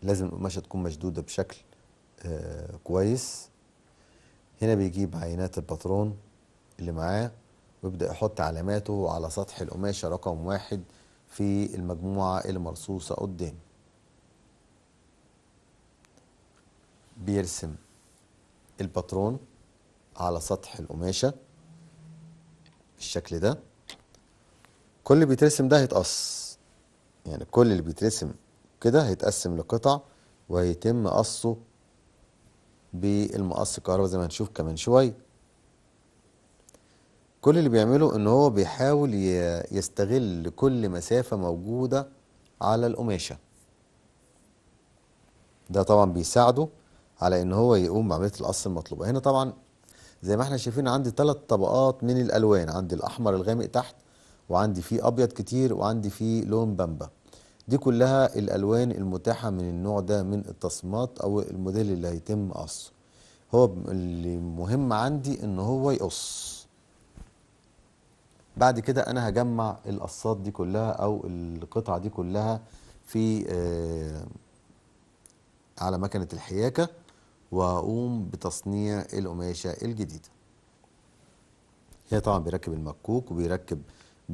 لازم القماشة تكون مشدودة بشكل آه كويس هنا بيجيب عينات الباترون اللي معاه ويبدأ يحط علاماته على سطح القماشة رقم واحد في المجموعة اللي مرصوصة قدام بيرسم الباترون على سطح القماشة بالشكل ده كل اللي بيترسم ده هيتقص يعني كل اللي بيترسم كده هيتقسم لقطع وهيتم قصه بالمقص الكهرباء زي ما هنشوف كمان شويه كل اللي بيعمله ان هو بيحاول يستغل كل مسافة موجودة على القماشة ده طبعا بيساعده على ان هو يقوم بعملية القص المطلوبة هنا طبعا زي ما احنا شايفين عندي ثلاث طبقات من الالوان عندي الاحمر الغامق تحت وعندي فيه أبيض كتير وعندي فيه لون بامبا دي كلها الألوان المتاحة من النوع ده من التصميمات أو الموديل اللي هيتم قصه هو اللي مهم عندي إن هو يقص بعد كده أنا هجمع القصات دي كلها أو القطعة دي كلها في آه على مكنة الحياكة وهقوم بتصنيع القماشة الجديدة هي طبعا بيركب المكوك وبيركب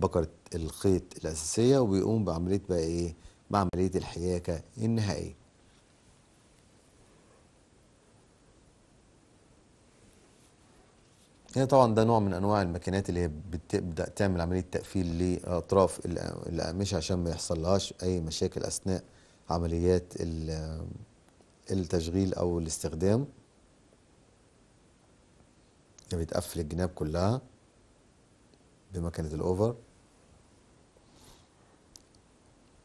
بكرة الخيط الأساسية وبيقوم بعملية بقى إيه بعملية الحياكة النهائية هنا يعني طبعا ده نوع من انواع الماكينات اللي هي بتبدا تعمل عمليه تقفيل لاطراف الاقمشه عشان ما يحصلهاش اي مشاكل اثناء عمليات التشغيل او الاستخدام يعني بتقفل الجناب كلها بمكنه الاوفر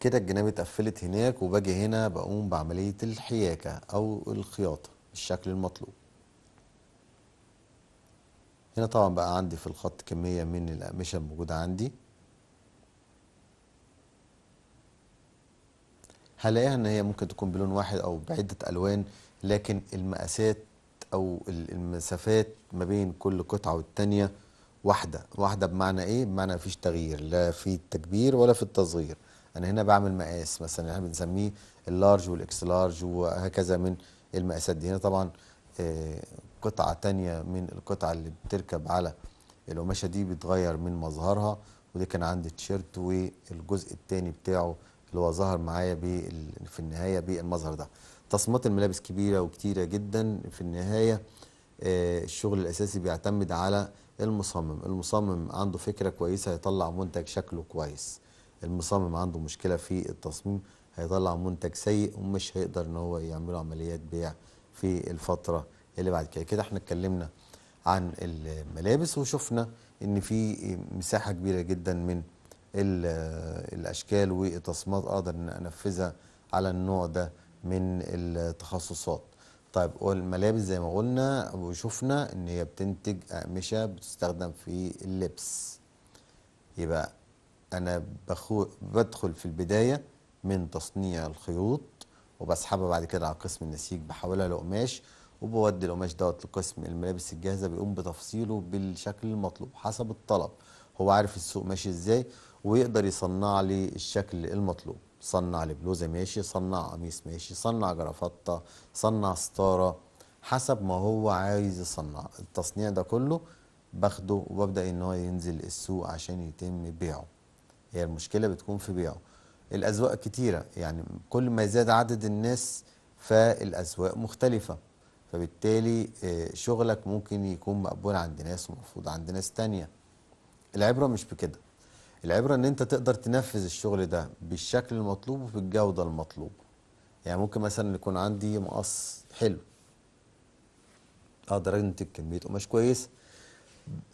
كده الجناب اتقفلت هناك وباجي هنا بقوم بعملية الحياكة أو الخياطة بالشكل المطلوب هنا طبعا بقى عندي في الخط كمية من الأقمشة الموجودة عندي هلاقيها ان هي ممكن تكون بلون واحد او بعدة الوان لكن المقاسات او المسافات ما بين كل قطعة والتانية واحدة واحدة بمعنى ايه؟ بمعنى مفيش تغيير لا في التكبير ولا في التصغير انا يعني هنا بعمل مقاس مثلا احنا بنسميه اللارج والاكس لارج وهكذا من المقاسات دي هنا طبعا آه، قطعه تانية من القطعه اللي بتركب على القماشه دي بتغير من مظهرها ودي كان عندي تيشرت والجزء التاني بتاعه اللي هو ظهر معايا في النهايه بالمظهر ده تصميمات الملابس كبيره وكتيره جدا في النهايه آه، الشغل الاساسي بيعتمد على المصمم المصمم عنده فكره كويسه يطلع منتج شكله كويس المصمم عنده مشكله في التصميم هيطلع منتج سيء ومش هيقدر ان هو يعمل عمليات بيع في الفتره اللي بعد كده كده احنا اتكلمنا عن الملابس وشفنا ان في مساحه كبيره جدا من الاشكال والتصميمات اقدر ان انفذها على النوع ده من التخصصات طيب والملابس زي ما قلنا وشفنا ان هي بتنتج اقمشه بتستخدم في اللبس يبقى أنا بخو بدخل في البداية من تصنيع الخيوط وبسحبها بعد كده على قسم النسيج بحولها لقماش وبودي القماش دوت لقسم الملابس الجاهزة بيقوم بتفصيله بالشكل المطلوب حسب الطلب هو عارف السوق ماشي ازاي ويقدر يصنع لي الشكل المطلوب صنع لي بلوزة ماشي صنع قميص ماشي صنع جرافطة صنع ستارة حسب ما هو عايز يصنع التصنيع ده كله باخده وببدأ ان هو ينزل السوق عشان يتم بيعه هي المشكلة بتكون في بيعه الأذواق كتيرة يعني كل ما زاد عدد الناس فالأذواق مختلفة فبالتالي آه، شغلك ممكن يكون مقبول عند ناس ومرفوض عند ناس تانية العبرة مش بكده العبرة ان انت تقدر تنفذ الشغل ده بالشكل المطلوب وبالجودة المطلوبة يعني ممكن مثلا يكون عندي مقص حلو اقدر انتج كمية قماش كويسه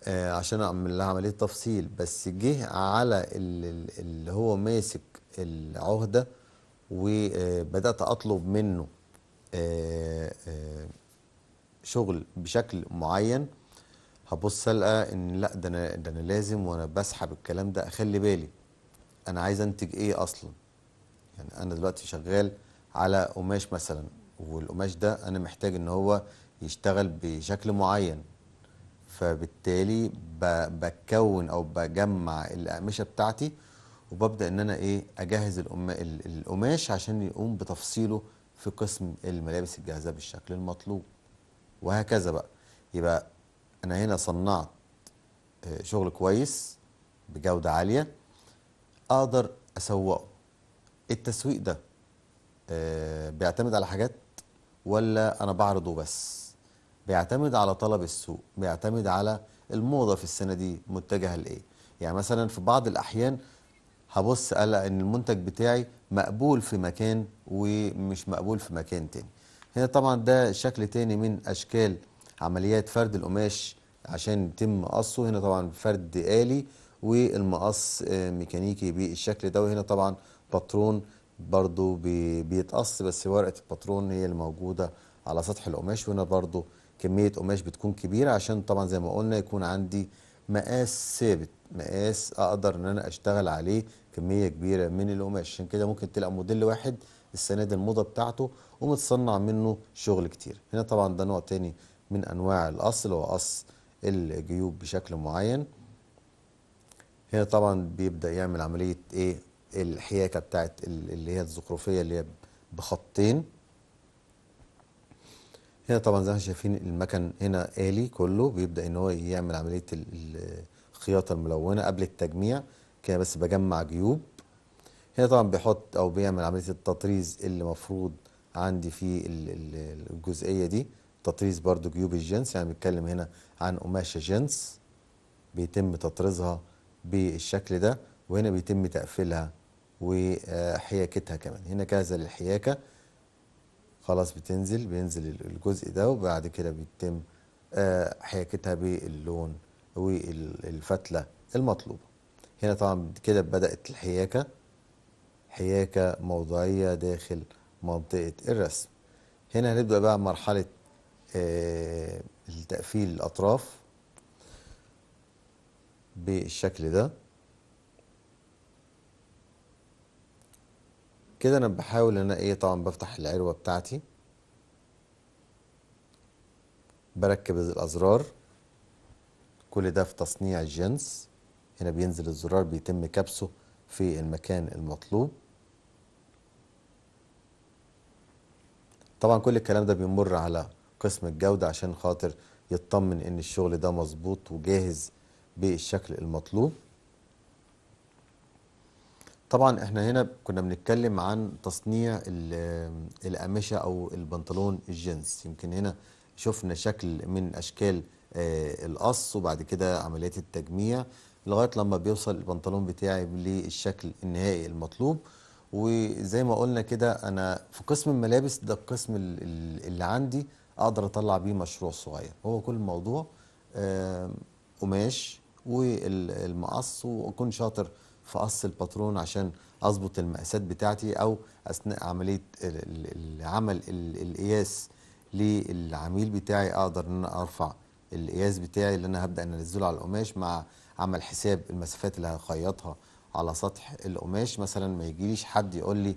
آه عشان اعمل لها عمليه تفصيل بس جه على اللي هو ماسك العهده وبدات آه، اطلب منه آه آه شغل بشكل معين هبص القى ان لا ده انا ده انا لازم وانا بسحب الكلام ده اخلي بالي انا عايز انتج ايه اصلا يعني انا دلوقتي شغال على قماش مثلا والقماش ده انا محتاج ان هو يشتغل بشكل معين فبالتالي بكون او بجمع الاقمشه بتاعتي وببدا ان انا ايه اجهز القماش عشان يقوم بتفصيله في قسم الملابس الجاهزه بالشكل المطلوب وهكذا بقى يبقى انا هنا صنعت آه، شغل كويس بجوده عاليه اقدر اسوقه التسويق ده آه، بيعتمد على حاجات ولا انا بعرضه بس بيعتمد على طلب السوق بيعتمد على الموضة في السنة دي متجهة لإيه يعني مثلا في بعض الأحيان هبص ألا أن المنتج بتاعي مقبول في مكان ومش مقبول في مكان تاني هنا طبعا ده شكل تاني من أشكال عمليات فرد القماش عشان يتم مقصه هنا طبعا فرد آلي والمقص ميكانيكي بالشكل ده وهنا طبعا باترون برضو بيتقص بس ورقة الباترون هي اللي موجودة على سطح القماش وهنا برضو كمية قماش بتكون كبيرة عشان طبعا زي ما قلنا يكون عندي مقاس ثابت مقاس اقدر ان انا اشتغل عليه كميه كبيره من القماش عشان كده ممكن تلاقي موديل واحد السنه دي الموضه بتاعته ومتصنع منه شغل كتير هنا طبعا ده نوع تاني من انواع القص اللي هو قص الجيوب بشكل معين هنا طبعا بيبدا يعمل عمليه ايه الحياكه بتاعت اللي هي الزخرفيه اللي هي بخطين هنا طبعا زي ما شايفين المكن هنا آلي كله بيبدأ ان هو يعمل عملية الخياطة الملونة قبل التجميع كده بس بجمع جيوب هنا طبعا بيحط او بيعمل عملية التطريز اللي مفروض عندي في الجزئية دي تطريز برضو جيوب الجنس يعني بنتكلم هنا عن قماشة جنس بيتم تطريزها بالشكل ده وهنا بيتم تقفيلها وحياكتها كمان هنا كذا للحياكة خلاص بتنزل بينزل الجزء ده وبعد كده بيتم آه، حياكتها باللون والفتلة المطلوبة هنا طبعا كده بدأت الحياكة حياكة موضعية داخل منطقة الرسم هنا هنبدأ بقى مرحلة آه، تقفيل الأطراف بالشكل ده كده انا بحاول ان انا ايه طبعا بفتح العروه بتاعتي بركب الازرار كل ده في تصنيع الجنس هنا بينزل الزرار بيتم كبسه في المكان المطلوب طبعا كل الكلام ده بيمر على قسم الجودة عشان خاطر يطمن ان الشغل ده مظبوط وجاهز بالشكل المطلوب طبعا احنا هنا كنا بنتكلم عن تصنيع الأمشة أو البنطلون الجينز يمكن هنا شفنا شكل من أشكال آه، القص وبعد كده عملية التجميع لغاية لما بيوصل البنطلون بتاعي للشكل النهائي المطلوب وزي ما قلنا كده أنا في قسم الملابس ده القسم اللي عندي أقدر أطلع بيه مشروع صغير هو كل الموضوع آه، قماش والمقص وأكون شاطر في قص الباترون عشان اظبط المقاسات بتاعتي او اثناء عمليه عمل القياس للعميل بتاعي اقدر ان انا ارفع القياس بتاعي اللي انا هبدا انزله على القماش مع عمل حساب المسافات اللي هخيطها على سطح القماش مثلا ما يجيليش حد يقول لي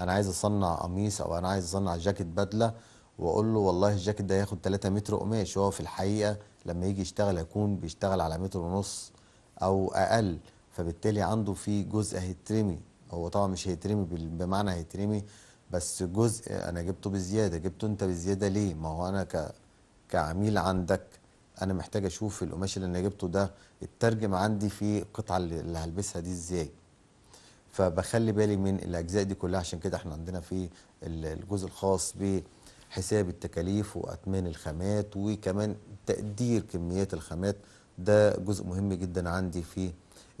انا عايز اصنع قميص او انا عايز اصنع جاكيت بدله واقول له والله الجاكيت ده هياخد 3 متر قماش هو في الحقيقه لما يجي يشتغل هيكون بيشتغل على متر ونص او اقل فبالتالي عنده في جزء هيترمي هو طبعا مش هيترمي بمعنى هيترمي بس جزء انا جبته بزياده جبته انت بزياده ليه ما هو انا ك كعميل عندك انا محتاج اشوف القماش اللي انا جبته ده اترجم عندي في القطعه اللي هلبسها دي ازاي فبخلي بالي من الاجزاء دي كلها عشان كده احنا عندنا في الجزء الخاص بحساب التكاليف واثمان الخامات وكمان تقدير كميات الخامات ده جزء مهم جدا عندي في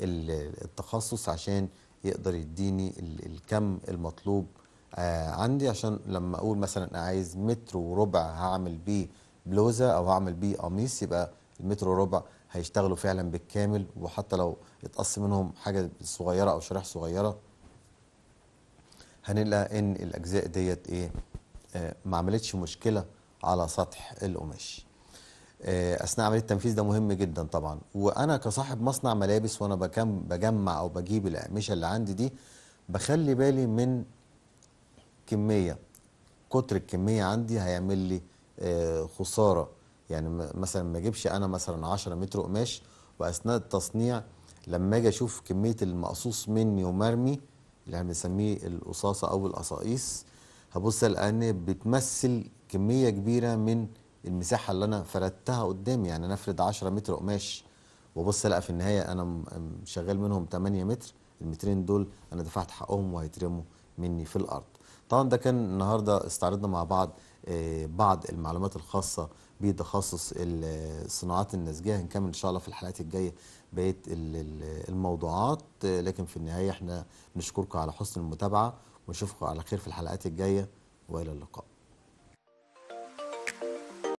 التخصص عشان يقدر يديني الكم المطلوب آه، عندي عشان لما اقول مثلا انا عايز متر وربع هعمل بيه بلوزه او هعمل بيه قميص يبقى المتر وربع هيشتغلوا فعلا بالكامل وحتى لو اتقص منهم حاجه صغيره او شريحه صغيره هنلاقي ان الاجزاء ديت ايه آه، ما عملتش مشكله على سطح القماش آه، اثناء عمليه التنفيذ ده مهم جدا طبعا وانا كصاحب مصنع ملابس وانا بكم بجمع او بجيب الاقمشه اللي عندي دي بخلي بالي من كميه كتر الكميه عندي هيعمل لي آه، خساره يعني مثلا ما اجيبش انا مثلا 10 متر قماش واثناء التصنيع لما اجي اشوف كميه المقصوص مني ومرمي اللي احنا بنسميه القصاصه او القصاقيص هبص لان بتمثل كميه كبيره من المساحه اللي انا فردتها قدامي يعني انا افرد 10 متر قماش وابص الاقي في النهايه انا شغال منهم 8 متر المترين دول انا دفعت حقهم وهيترموا مني في الارض طبعا ده كان النهارده استعرضنا مع بعض آه، بعض المعلومات الخاصه بتخصص الصناعات النسجيه هنكمل ان شاء الله في الحلقات الجايه بقيه الموضوعات لكن في النهايه احنا نشكركم على حسن المتابعه ونشوفكم على خير في الحلقات الجايه والى اللقاء